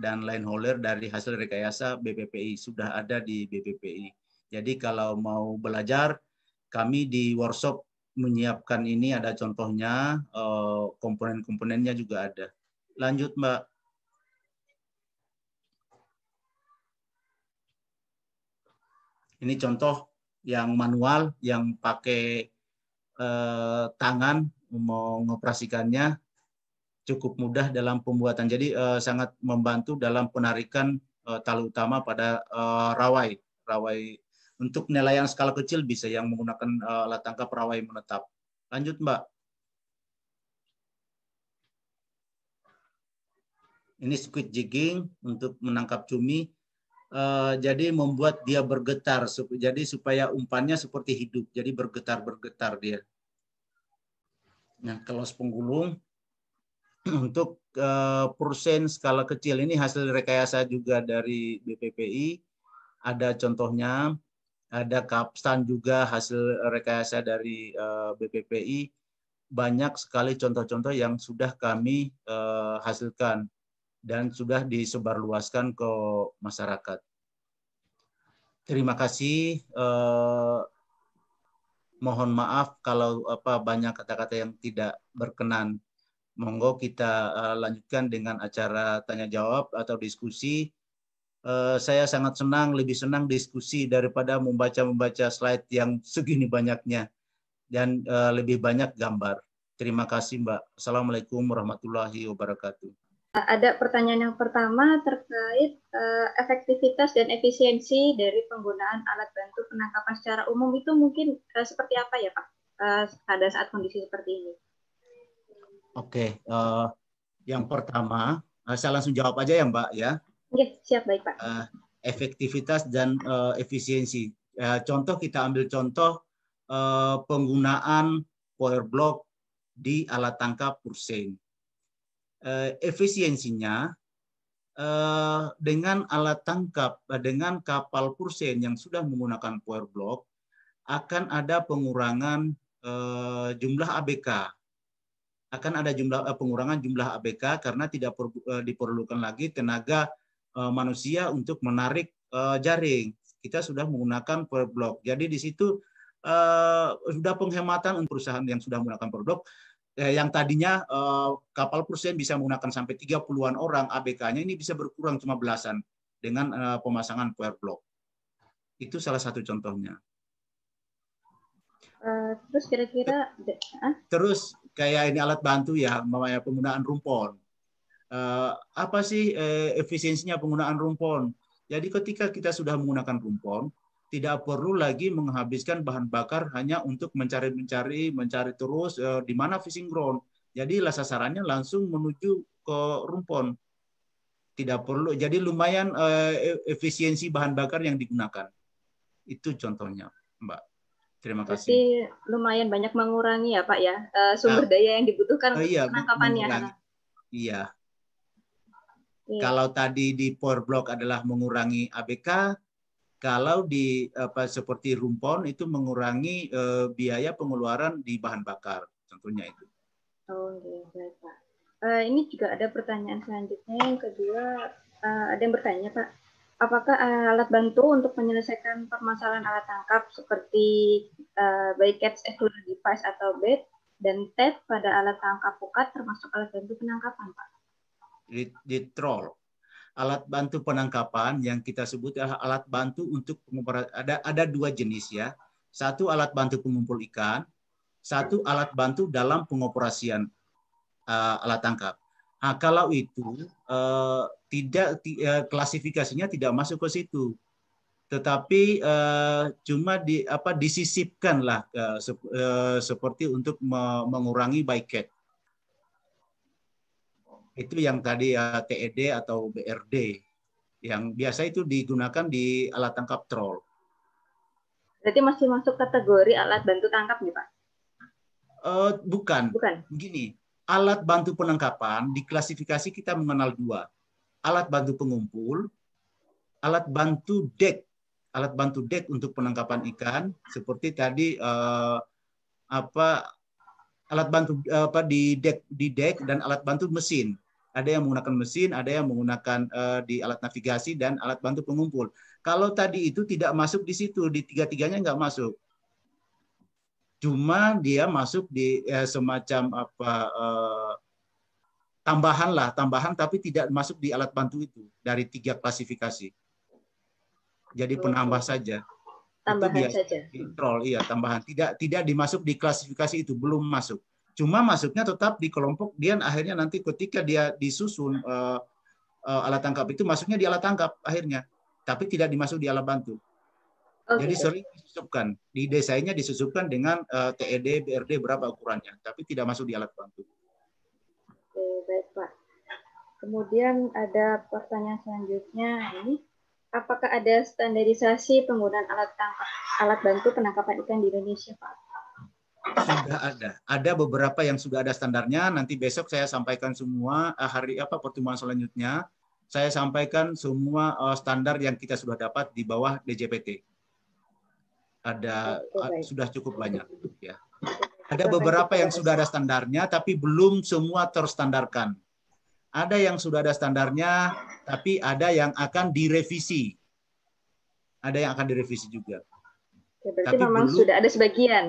dan line holder dari hasil rekayasa BPPI sudah ada di BPPI. Jadi kalau mau belajar kami di workshop menyiapkan ini ada contohnya komponen-komponennya juga ada. Lanjut Mbak. Ini contoh yang manual, yang pakai eh, tangan mengoperasikannya cukup mudah dalam pembuatan. Jadi eh, sangat membantu dalam penarikan eh, tali utama pada eh, rawai. Rawai untuk nelayan skala kecil bisa yang menggunakan eh, alat tangkap rawai menetap. Lanjut Mbak. Ini squid jigging untuk menangkap cumi Eh, jadi membuat dia bergetar. Jadi supaya umpannya seperti hidup. Jadi bergetar-bergetar dia. Nah, kelas penggulung [clears throat] untuk uh, eh, persen skala kecil ini hasil rekayasa juga dari BPPI. Ada contohnya, ada kapstan juga hasil rekayasa dari uh, eh, BPPI. Banyak sekali contoh-contoh yang sudah kami uh, hasilkan dan sudah disebarluaskan ke masyarakat. Terima kasih. Eh, mohon maaf kalau apa banyak kata-kata yang tidak berkenan. Monggo kita eh, lanjutkan dengan acara tanya jawab atau diskusi. Eh, saya sangat senang, lebih senang diskusi daripada membaca-membaca slide yang segini banyaknya dan eh, lebih banyak gambar. Terima kasih, Mbak. Assalamualaikum warahmatullahi wabarakatuh. Eh, ada pertanyaan yang pertama terkait uh, efektivitas dan efisiensi dari penggunaan alat bantu penangkapan secara umum itu mungkin uh, seperti apa ya Pak uh, pada saat kondisi seperti ini? Oke, uh, yang pertama uh, saya langsung jawab aja ya Mbak ya. siap baik Pak. Uh, efektivitas dan uh, efisiensi. Uh, contoh kita ambil contoh uh, penggunaan power block di alat tangkap Pursein. Eh, efisiensinya eh, dengan alat tangkap eh, dengan kapal Pursen yang sudah menggunakan power block akan ada pengurangan jumlah ABK akan ada jumlah pengurangan jumlah ABK karena tidak diperlukan lagi tenaga manusia untuk menarik jaring kita sudah menggunakan power block jadi di situ sudah penghematan untuk perusahaan yang sudah menggunakan produk. Eh, yang tadinya eh, kapal perusahaan bisa menggunakan sampai 30-an orang ABK-nya ini bisa berkurang cuma belasan dengan eh, pemasangan power block. Itu salah satu contohnya. Eh, terus kira-kira ah? terus kayak ini alat bantu ya penggunaan rumpon. Eh, apa sih efisiensinya penggunaan rumpon? Jadi ketika kita sudah menggunakan rumpon, tidak perlu lagi menghabiskan bahan bakar hanya untuk mencari-mencari, mencari terus uh, di mana fishing ground. jadi sasarannya langsung menuju ke rumpon. Tidak perlu, jadi lumayan uh, efisiensi bahan bakar yang digunakan. Itu contohnya, Mbak. Terima kasih. lumayan banyak mengurangi ya Pak ya, uh, sumber uh, daya yang dibutuhkan uh, iya, penangkapannya. Iya. iya. Kalau tadi di power block adalah mengurangi ABK, kalau di apa seperti rumpon itu mengurangi eh, biaya pengeluaran di bahan bakar tentunya itu. Oh, okay. Iya, baik Pak. Uh, ini juga ada pertanyaan selanjutnya yang kedua uh, ada yang bertanya Pak, apakah uh, alat bantu untuk menyelesaikan permasalahan alat tangkap seperti uh, baik catch excluder device atau bait dan tape pada alat tangkap pukat termasuk alat bantu penangkapan Pak? Di, di troll alat bantu penangkapan yang kita sebut adalah alat bantu untuk pengumpul ada ada dua jenis ya. Satu alat bantu pengumpul ikan, satu alat bantu dalam pengoperasian uh, alat tangkap. Nah, kalau itu uh, tidak eh, klasifikasinya tidak masuk ke situ, tetapi uh, cuma di apa disisipkanlah uh, sep, uh, seperti untuk me mengurangi bycatch itu yang tadi ya TED atau BRD yang biasa itu digunakan di alat tangkap troll. Berarti masih masuk kategori alat bantu tangkap nih Pak? Uh, bukan. Bukan. Begini, alat bantu penangkapan diklasifikasi kita mengenal dua. Alat bantu pengumpul, alat bantu deck, Alat bantu deck untuk penangkapan ikan seperti tadi uh, apa alat bantu eh, apa di deck di deck dan alat bantu mesin ada yang menggunakan mesin, ada yang menggunakan uh, di alat navigasi dan alat bantu pengumpul. Kalau tadi itu tidak masuk di situ, di tiga-tiganya nggak masuk. Cuma dia masuk di ya, semacam apa uh, tambahan lah, tambahan tapi tidak masuk di alat bantu itu dari tiga klasifikasi. Jadi penambah saja. Tambahan saja. Control, iya tambahan. Tidak tidak dimasuk di klasifikasi itu, belum masuk. Cuma masuknya tetap di kelompok dia akhirnya nanti ketika dia disusun uh, uh, alat tangkap itu masuknya di alat tangkap akhirnya, tapi tidak dimasuk di alat bantu. Okay. Oh, Jadi gitu. sering disusupkan. Di desainnya disusupkan dengan uh, eh, TED, BRD berapa ukurannya, tapi tidak masuk di alat bantu. Oke, baik Pak. Kemudian ada pertanyaan selanjutnya ini, apakah ada standarisasi penggunaan alat tangkap alat bantu penangkapan ikan di Indonesia, Pak? sudah ada. Ada beberapa yang sudah ada standarnya. Nanti besok saya sampaikan semua eh, hari apa pertemuan selanjutnya. Saya sampaikan semua eh, standar yang kita sudah dapat di bawah DJPT. Ada Oke, eh, sudah cukup banyak ya. Ada beberapa yang sudah ada standarnya tapi belum semua terstandarkan. Ada yang sudah ada standarnya tapi ada yang akan direvisi. Ada yang akan direvisi juga. Ya, berarti Tapi memang belum, sudah ada sebagian.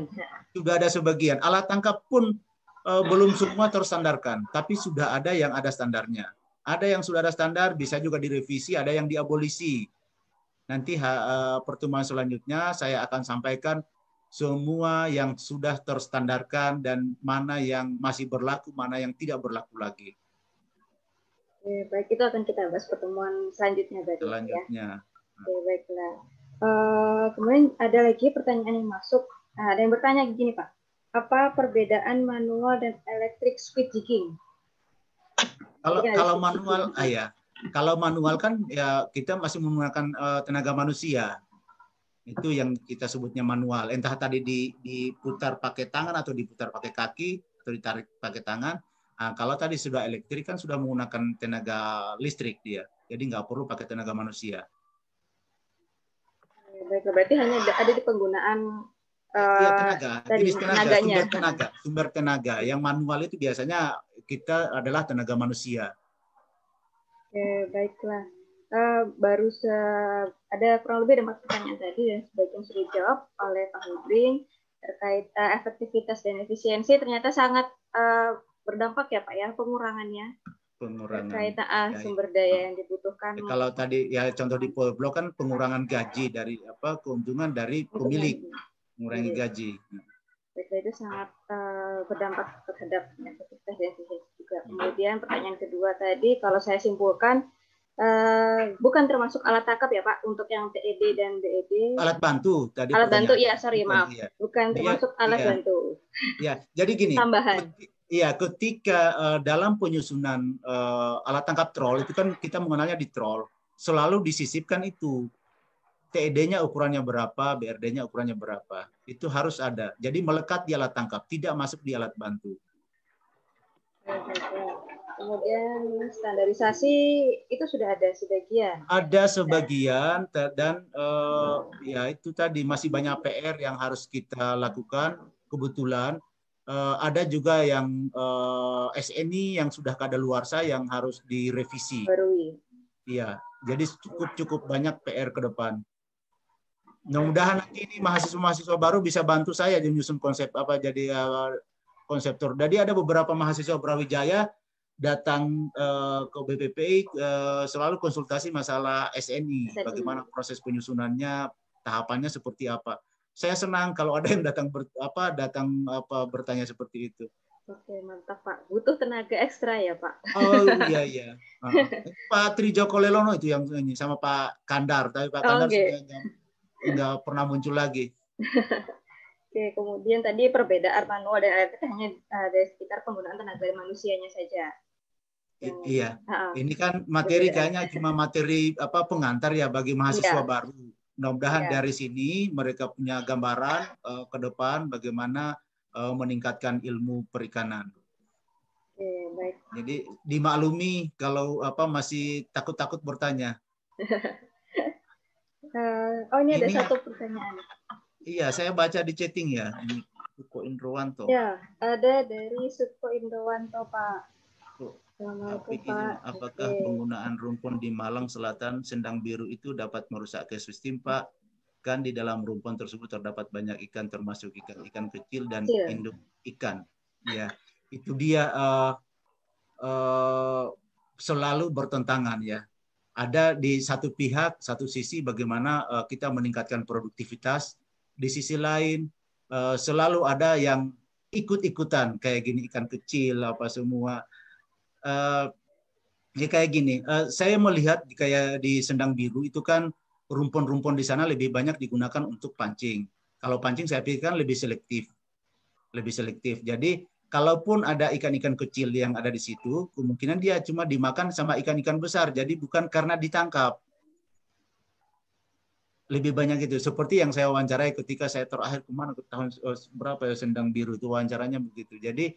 Sudah ada sebagian. Alat tangkap pun uh, belum semua tersandarkan, tapi sudah ada yang ada standarnya. Ada yang sudah ada standar, bisa juga direvisi, ada yang diabolisi. Nanti uh, pertemuan selanjutnya saya akan sampaikan semua yang sudah terstandarkan dan mana yang masih berlaku, mana yang tidak berlaku lagi. Ya, baik itu akan kita bahas pertemuan selanjutnya berarti. Ya. Selanjutnya. Ya. baiklah. Eh, kemudian ada lagi pertanyaan yang masuk. Nah, ada yang bertanya gini Pak, apa perbedaan manual dan elektrik squid jigging? Kalau ya, kalau manual, ah ya, kalau manual kan ya kita masih menggunakan uh, tenaga manusia. Itu yang kita sebutnya manual. Entah tadi di, diputar pakai tangan atau diputar pakai kaki atau ditarik pakai tangan. Nah, kalau tadi sudah elektrik kan sudah menggunakan tenaga listrik dia. Jadi nggak perlu pakai tenaga manusia baik nah, berarti hanya ada, di penggunaan uh, ya, tenaga, tadi, jenis tenaga, tenaganya. sumber tenaga, sumber tenaga. Yang manual itu biasanya kita adalah tenaga manusia. Oke, baiklah. Uh, baru se ada kurang lebih ada empat pertanyaan tadi dan sebagian sudah dijawab oleh Pak Hubring terkait uh, efektivitas dan efisiensi ternyata sangat uh, berdampak ya Pak ya pengurangannya pengurangan terkait ah, sumber daya oh. yang dibutuhkan. Ya, kalau tadi ya contoh di Pueblo kan pengurangan iya. gaji dari apa keuntungan dari pemilik mengurangi iya. gaji. itu sangat uh, berdampak terhadap efektivitas dan juga. Hmm. Kemudian pertanyaan kedua tadi kalau saya simpulkan uh, bukan termasuk alat tangkap ya Pak untuk yang TED dan DED. Alat bantu tadi. Alat bantu ya sorry maaf. Iya. Bukan termasuk alat ya. bantu. Ya, jadi gini. Tambahan Iya, ketika uh, dalam penyusunan uh, alat tangkap troll itu kan kita mengenalnya di troll, selalu disisipkan itu TED-nya ukurannya berapa, BRD-nya ukurannya berapa, itu harus ada. Jadi melekat di alat tangkap, tidak masuk di alat bantu. Kemudian standarisasi itu sudah ada sebagian. Ada sebagian dan uh, ya itu tadi masih banyak PR yang harus kita lakukan. Kebetulan uh, ada juga yang uh, eh, SNI yang sudah kadaluarsa yang harus direvisi. Iya, jadi cukup cukup banyak PR ke depan. Mudah-mudahan nanti ini mahasiswa-mahasiswa baru bisa bantu saya menyusun konsep apa jadi uh, eh, konseptor. Jadi ada beberapa mahasiswa Brawijaya datang uh, ke BPPI uh, selalu konsultasi masalah SNI, SNI, bagaimana proses penyusunannya, tahapannya seperti apa saya senang kalau ada yang datang ber, apa datang apa bertanya seperti itu. Oke mantap Pak, butuh tenaga ekstra ya Pak. Oh iya [laughs] iya. Uh, Pak Trijoko Lelono itu yang ini sama Pak Kandar, tapi Pak Kandar okay. sudah nggak pernah muncul lagi. [laughs] Oke, kemudian tadi perbedaan manual dan elektrik hanya ada sekitar penggunaan tenaga manusianya saja. I iya, -uh. ini kan materi kayaknya cuma materi apa pengantar ya bagi mahasiswa iya. baru Mudah-mudahan yeah. dari sini mereka punya gambaran uh, ke depan bagaimana uh, meningkatkan ilmu perikanan. Okay, baik. Jadi dimaklumi kalau apa masih takut-takut bertanya. [laughs] Eh, oh ini, ini ada satu pertanyaan. Iya, saya baca di chatting ya. Ini Suko Indrowanto. Ya, ada dari Suko Indrowanto Pak. Pak. Apakah penggunaan rumpun di Malang Selatan Sendang Biru itu dapat merusak ekosistem Pak? Kan di dalam rumpun tersebut terdapat banyak ikan termasuk ikan-ikan kecil dan iya. induk ikan. Ya, itu dia uh, uh, selalu bertentangan ya. Ada di satu pihak, satu sisi bagaimana uh, kita meningkatkan produktivitas, di sisi lain uh, selalu ada yang ikut-ikutan kayak gini ikan kecil apa semua uh, ya kayak gini, uh, saya melihat di, kayak di Sendang Biru itu kan rumpon-rumpon di sana lebih banyak digunakan untuk pancing. Kalau pancing saya pikir kan lebih selektif, lebih selektif. Jadi kalaupun ada ikan-ikan kecil yang ada di situ, kemungkinan dia cuma dimakan sama ikan-ikan besar. Jadi bukan karena ditangkap. Lebih banyak itu. Seperti yang saya wawancarai ketika saya terakhir kemana tahun eh, berapa ya Sendang Biru itu wawancaranya begitu. Jadi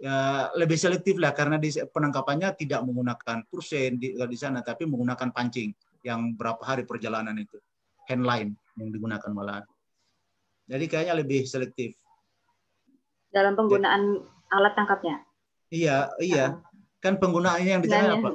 ya, lebih selektif lah karena di, penangkapannya tidak menggunakan kursen di, di sana tapi menggunakan pancing yang berapa hari perjalanan itu handline yang digunakan malah. Jadi kayaknya lebih selektif. Dalam penggunaan ya. alat tangkapnya? Iya, iya. Ah. kan penggunaannya yang ditanya apa?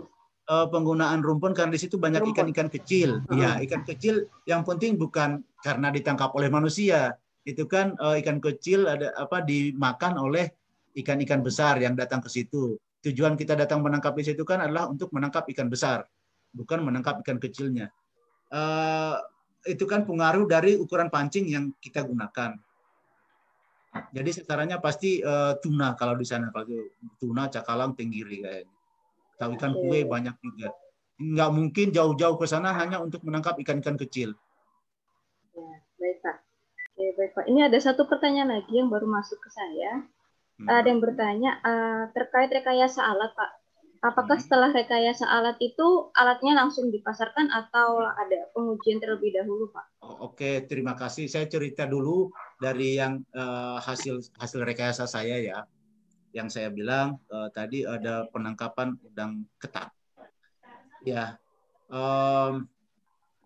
Eh, penggunaan rumpun karena di situ banyak ikan-ikan kecil. Ah. Iya, uh ikan kecil yang penting bukan karena ditangkap oleh manusia. Itu kan uh, ikan kecil ada apa dimakan oleh ikan-ikan besar yang datang ke situ. Tujuan kita datang menangkap di situ kan adalah untuk menangkap ikan besar, bukan menangkap ikan kecilnya. Uh, itu kan pengaruh dari ukuran pancing yang kita gunakan. Jadi sasarannya pasti uh, tuna kalau di sana, kalau tuna, cakalang, tenggiri kayaknya. Tahu ikan kue banyak juga. Nggak mungkin jauh-jauh ke sana hanya untuk menangkap ikan-ikan kecil. Ya, baik Pak. Oke, baik Pak. Ini ada satu pertanyaan lagi yang baru masuk ke saya. Hmm. Ada yang bertanya uh, terkait rekayasa alat, Pak. Apakah hmm. setelah rekayasa alat itu alatnya langsung dipasarkan atau ada pengujian terlebih dahulu, Pak? Oke, terima kasih. Saya cerita dulu dari yang uh, hasil hasil rekayasa saya ya. Yang saya bilang uh, tadi ada penangkapan udang ketat. Ya, um,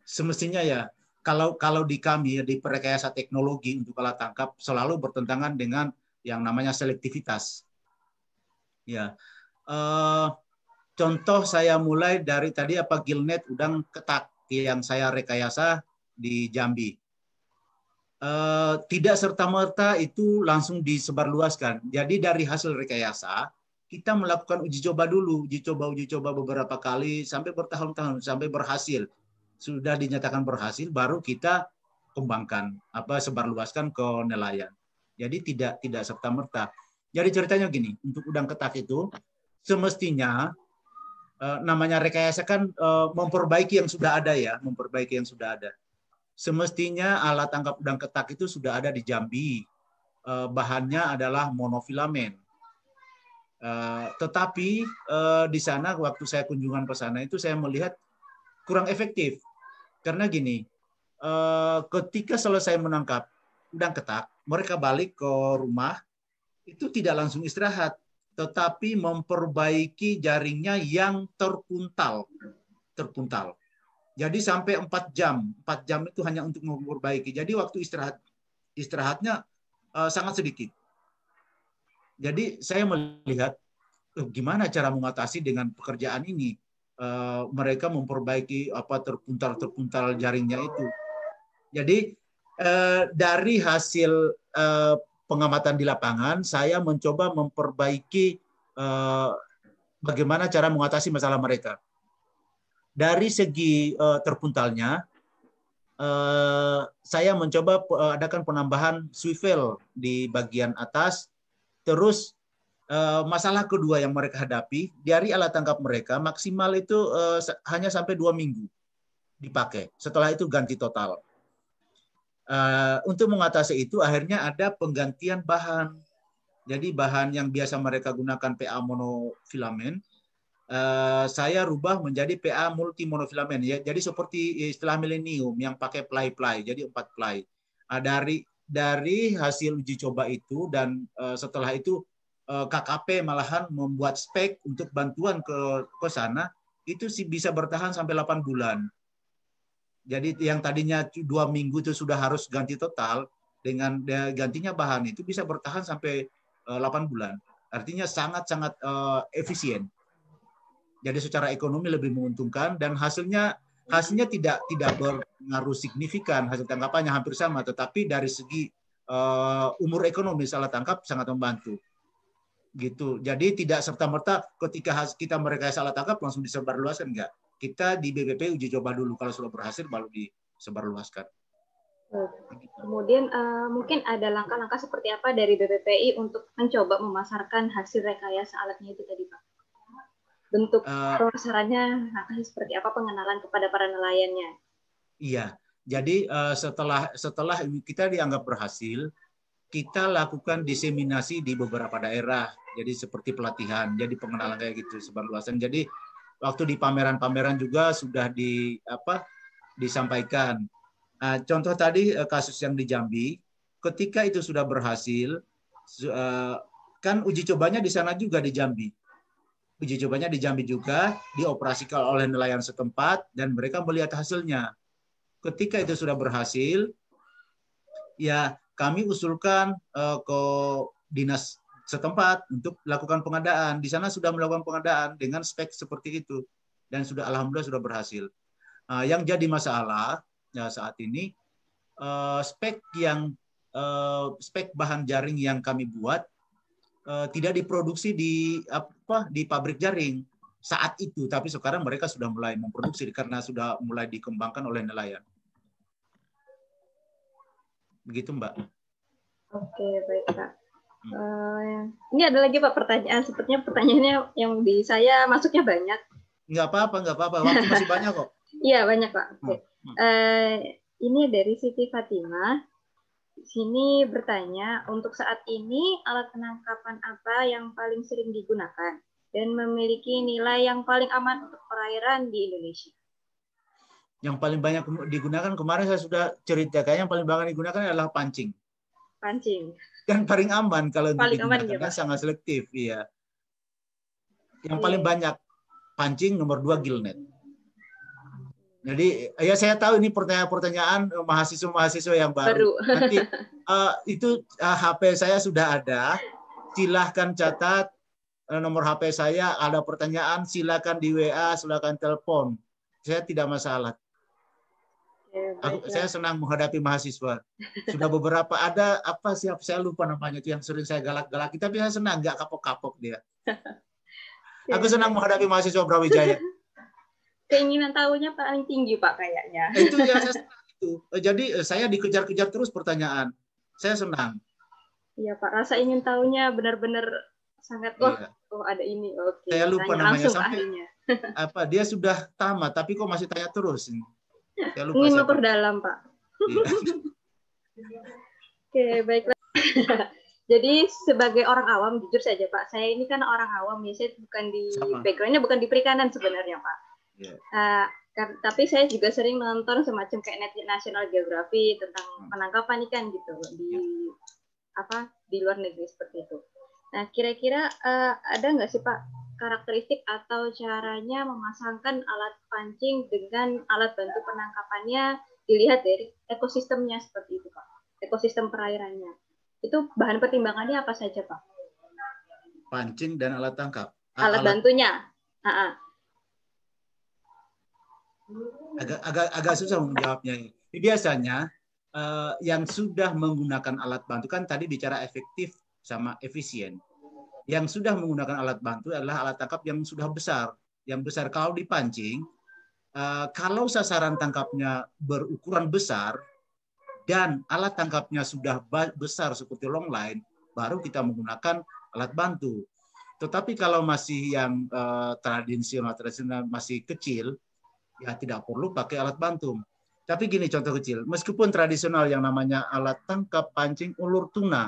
semestinya ya kalau kalau di kami di perekayasa teknologi untuk alat tangkap selalu bertentangan dengan yang namanya selektivitas. Ya, uh, contoh saya mulai dari tadi apa gilnet udang ketak yang saya rekayasa di Jambi. Uh, tidak serta merta itu langsung disebarluaskan. Jadi dari hasil rekayasa kita melakukan uji coba dulu, uji coba uji coba beberapa kali sampai bertahun-tahun sampai berhasil. Sudah dinyatakan berhasil, baru kita kembangkan apa sebarluaskan ke nelayan. Jadi tidak tidak serta merta. Jadi ceritanya gini, untuk udang ketak itu semestinya eh, namanya rekayasa kan eh, memperbaiki yang sudah ada ya, memperbaiki yang sudah ada. Semestinya alat tangkap udang ketak itu sudah ada di Jambi. Eh, bahannya adalah monofilamen. Uh, eh, tetapi uh, di sana waktu saya kunjungan ke sana itu saya melihat kurang efektif. Karena gini, uh, ketika selesai menangkap udang ketak, mereka balik ke rumah itu tidak langsung istirahat, tetapi memperbaiki jaringnya yang terpuntal, terpuntal. Jadi sampai 4 jam, 4 jam itu hanya untuk memperbaiki. Jadi waktu istirahat istirahatnya uh, sangat sedikit. Jadi saya melihat uh, gimana cara mengatasi dengan pekerjaan ini. Uh, mereka memperbaiki apa terpuntal-terpuntal jaringnya itu. Jadi Eh, dari hasil eh, pengamatan di lapangan, saya mencoba memperbaiki eh, bagaimana cara mengatasi masalah mereka. Dari segi terpuntalnya, saya mencoba adakan penambahan swivel di bagian atas, terus masalah kedua yang mereka hadapi dari alat tangkap mereka maksimal itu hanya sampai dua minggu dipakai. Setelah itu ganti total. Eh, untuk mengatasi itu akhirnya ada penggantian bahan. Jadi bahan yang biasa mereka gunakan PA monofilamen, uh, eh, saya rubah menjadi PA multi monofilamen. Ya, jadi seperti istilah milenium yang pakai ply-ply, jadi empat ply. Nah, dari dari hasil uji coba itu dan eh, setelah itu KKP malahan membuat spek untuk bantuan ke ke sana itu sih bisa bertahan sampai 8 bulan. Jadi yang tadinya dua minggu itu sudah harus ganti total dengan gantinya bahan itu bisa bertahan sampai 8 eh, bulan. Artinya sangat-sangat eh, efisien. Jadi secara ekonomi lebih menguntungkan dan hasilnya hasilnya tidak tidak berpengaruh signifikan hasil tangkapannya hampir sama tetapi dari segi eh, umur ekonomi salah tangkap sangat membantu gitu jadi tidak serta merta ketika kita mereka salah tangkap langsung disebar disebarluaskan enggak kita di BPP uji coba dulu kalau sudah berhasil baru disebarluaskan. Kemudian uh, mungkin ada langkah-langkah seperti apa dari BPPI untuk mencoba memasarkan hasil rekayasa alatnya itu tadi Pak? Bentuk uh, eh, pemasarannya langkahnya seperti apa pengenalan kepada para nelayannya? Iya, jadi uh, setelah setelah kita dianggap berhasil, kita lakukan diseminasi di beberapa daerah. Jadi seperti pelatihan, jadi pengenalan kayak gitu luasan. Jadi waktu di pameran-pameran juga sudah di apa disampaikan. Nah, contoh tadi eh, kasus yang di Jambi, ketika itu sudah berhasil, eh, kan uji cobanya di sana juga di Jambi. Uji cobanya di Jambi juga dioperasikan oleh nelayan setempat dan mereka melihat hasilnya. Ketika itu sudah berhasil, ya kami usulkan eh, ke dinas setempat untuk melakukan pengadaan. Di sana sudah melakukan pengadaan dengan spek seperti itu dan sudah alhamdulillah sudah berhasil. Uh, yang jadi masalah ya, saat ini uh, spek yang uh, spek bahan jaring yang kami buat uh, tidak diproduksi di apa di pabrik jaring saat itu, tapi sekarang mereka sudah mulai memproduksi karena sudah mulai dikembangkan oleh nelayan. Begitu, Mbak. Oke, baik, Pak. Uh, ini ada lagi Pak pertanyaan. Sepertinya pertanyaannya yang di saya masuknya banyak. Nggak apa-apa, nggak apa-apa. Waktu masih banyak kok. [laughs] Iya banyak Pak. Okay. Hmm. Uh, ini dari Siti Fatima. Sini bertanya, untuk saat ini alat penangkapan apa yang paling sering digunakan dan memiliki nilai yang paling aman untuk perairan di Indonesia? Yang paling banyak digunakan kemarin saya sudah ceritakan yang paling banyak digunakan adalah pancing. Pancing kan paling aman kalau paling aman ya, sangat selektif iya yang iya. paling banyak pancing nomor dua gillnet jadi ya saya tahu ini pertanyaan-pertanyaan eh, mahasiswa-mahasiswa yang baru, baru. nanti uh, [laughs] eh, itu uh, eh, HP saya sudah ada silahkan catat uh, nomor HP saya ada pertanyaan silakan di WA silakan telepon saya tidak masalah Aku, saya senang menghadapi mahasiswa. Sudah beberapa ada apa siap saya lupa namanya itu yang sering saya galak-galak. Kita biasa senang nggak kapok-kapok dia. [laughs] Aku senang menghadapi mahasiswa Brawijaya. [laughs] Keinginan tahunya paling tinggi Pak kayaknya. Nah, itu ya saya senang itu. Jadi eh, saya dikejar-kejar terus pertanyaan. Saya senang. Iya Pak, rasa ingin tahunya benar-benar sangat oh, iya. oh ada ini. Oke. Saya lupa tanya namanya sampai apa dia sudah tamat tapi kok masih tanya terus. Ini. Saya lupa Ingin memperdalam, Pak. Iya. Oke, baiklah. [laughs] Jadi sebagai orang awam, jujur saja Pak, saya ini kan orang awam ya, saya bukan di backgroundnya bukan di perikanan sebenarnya Pak. Yeah. Iya. Uh, tapi saya juga sering nonton semacam kayak net National Geography tentang hmm. penangkapan ikan gitu di iya. apa di luar negeri seperti itu. Nah, kira-kira uh, ada nggak sih Pak karakteristik atau caranya memasangkan alat pancing dengan alat bantu penangkapannya dilihat dari ekosistemnya seperti itu Pak, ekosistem perairannya. Itu bahan pertimbangannya apa saja Pak? Pancing dan alat tangkap. Alat, alat bantunya. Ha -ha. Agak, agak, agak susah menjawabnya. Biasanya uh, yang sudah menggunakan alat bantu kan tadi bicara efektif sama efisien yang sudah menggunakan alat bantu adalah alat tangkap yang sudah besar. Yang besar kalau dipancing, eh, kalau sasaran tangkapnya berukuran besar dan alat tangkapnya sudah besar seperti long line, baru kita menggunakan alat bantu. Tetapi kalau masih yang eh, tradisional tradisional masih kecil, ya tidak perlu pakai alat bantu. Tapi gini contoh kecil, meskipun tradisional yang namanya alat tangkap pancing ulur tuna,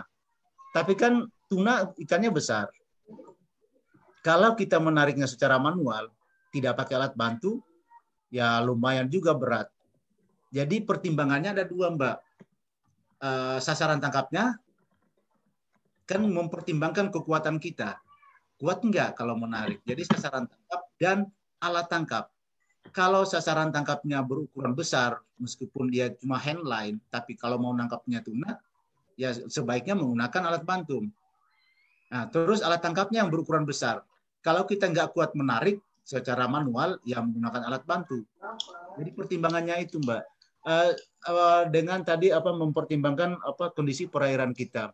tapi kan tuna ikannya besar. Kalau kita menariknya secara manual, tidak pakai alat bantu, ya lumayan juga berat. Jadi pertimbangannya ada dua, Mbak. E, sasaran tangkapnya kan mempertimbangkan kekuatan kita. Kuat enggak kalau menarik? Jadi sasaran tangkap dan alat tangkap. Kalau sasaran tangkapnya berukuran besar, meskipun dia cuma handline, tapi kalau mau nangkapnya tuna, ya sebaiknya menggunakan alat bantu. Nah, terus alat tangkapnya yang berukuran besar. Kalau kita nggak kuat menarik secara manual, ya menggunakan alat bantu. Jadi pertimbangannya itu, Mbak. Uh, uh, dengan tadi apa mempertimbangkan apa kondisi perairan kita.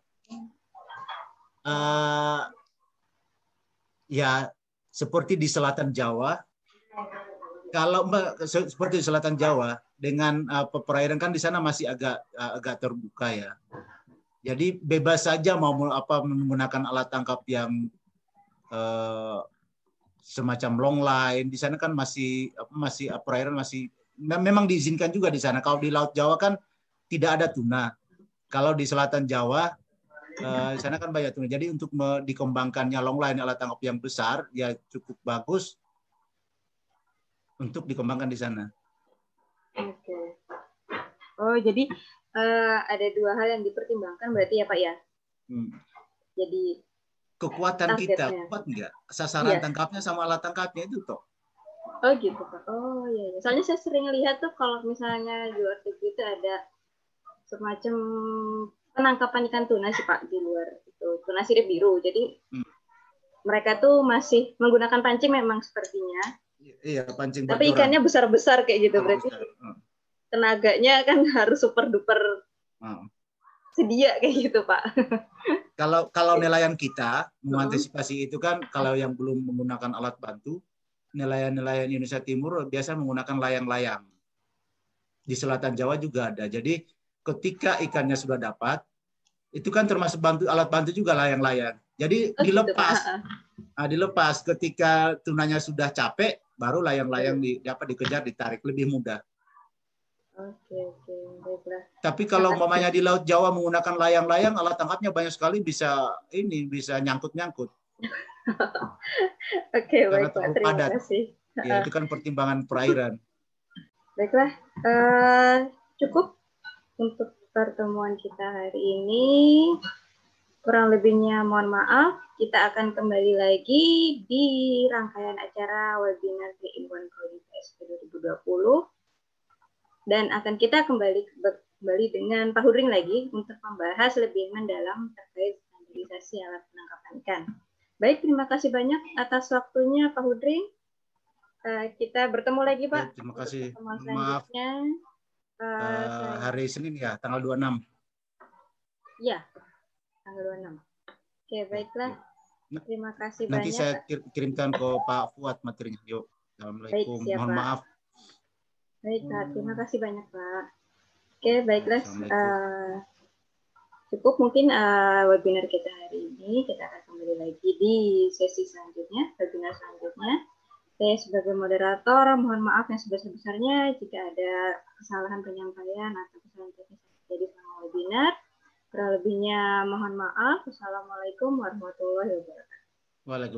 Uh, ya seperti di selatan Jawa, kalau Mbak seperti di selatan Jawa dengan uh, perairan kan di sana masih agak uh, agak terbuka ya. Jadi bebas saja mau apa menggunakan alat tangkap yang eh, semacam long line. Di sana kan masih masih perairan masih memang diizinkan juga di sana. Kalau di Laut Jawa kan tidak ada tuna. Kalau di selatan Jawa eh, di sana kan banyak tuna. Jadi untuk dikembangkannya long line alat tangkap yang besar ya cukup bagus untuk dikembangkan di sana. Oke. Okay. Oh, jadi uh, ada dua hal yang dipertimbangkan berarti ya Pak ya. Hmm. Jadi kekuatan kita kuat nggak? Sasaran ya. tangkapnya sama alat tangkapnya itu toh. Oh gitu Pak. Oh iya. iya. Soalnya saya sering lihat tuh kalau misalnya di luar negeri itu ada semacam penangkapan ikan tuna sih Pak di luar itu tuna sirip biru. Jadi hmm. mereka tuh masih menggunakan pancing memang sepertinya. Iya, iya pancing. Tapi ikannya besar besar kayak gitu oh, berarti. Besar. Hmm tenaganya kan [laughs] harus super duper hmm. sedia kayak gitu pak. [laughs] Kalau kalau nelayan kita mengantisipasi hmm. itu kan kalau yang belum menggunakan alat bantu nelayan-nelayan Indonesia Timur biasa menggunakan layang-layang. Di selatan Jawa juga ada. Jadi ketika ikannya sudah dapat itu kan termasuk bantu alat bantu juga layang-layang. Jadi oh, gitu, dilepas, gitu, nah, dilepas ketika tunanya sudah capek, baru layang-layang di, dapat dikejar ditarik lebih mudah. Oke, baiklah. Tapi kalau mamanya di Laut Jawa menggunakan layang-layang, alat tangkapnya banyak sekali bisa ini bisa nyangkut-nyangkut. [laughs] oke, baiklah. Terima padat. kasih. Ya, itu kan pertimbangan perairan. [laughs] Baiklah, uh, cukup untuk pertemuan kita hari ini. Kurang lebihnya mohon maaf. Kita akan kembali lagi di rangkaian acara webinar ribu dua 2020 dan akan kita kembali kembali dengan Pak Huring lagi untuk membahas lebih mendalam terkait standarisasi alat penangkapan ikan. Baik, terima kasih banyak atas waktunya Pak Huring. Uh, eh, kita bertemu lagi Pak. Baik, ya, terima kasih. Maaf. Uh, uh, hari Senin ya, tanggal 26. Ya, tanggal 26. Oke, ya, baiklah. Ya. Terima kasih Nanti banyak. Nanti saya kirimkan ke Pak Fuad materinya. Yuk, Assalamualaikum. Baik, Mohon maaf Baik, Pak. Hmm. Terima kasih banyak, Pak. Oke, baiklah. Uh, cukup mungkin uh, webinar kita hari ini. Kita akan kembali lagi di sesi selanjutnya, webinar selanjutnya. Saya sebagai moderator mohon maaf yang sebesar-besarnya jika ada kesalahan penyampaian atau kesalahan teknis terjadi selama webinar. Kurang lebihnya mohon maaf. Wassalamualaikum warahmatullahi wabarakatuh. Waalaikumsalam.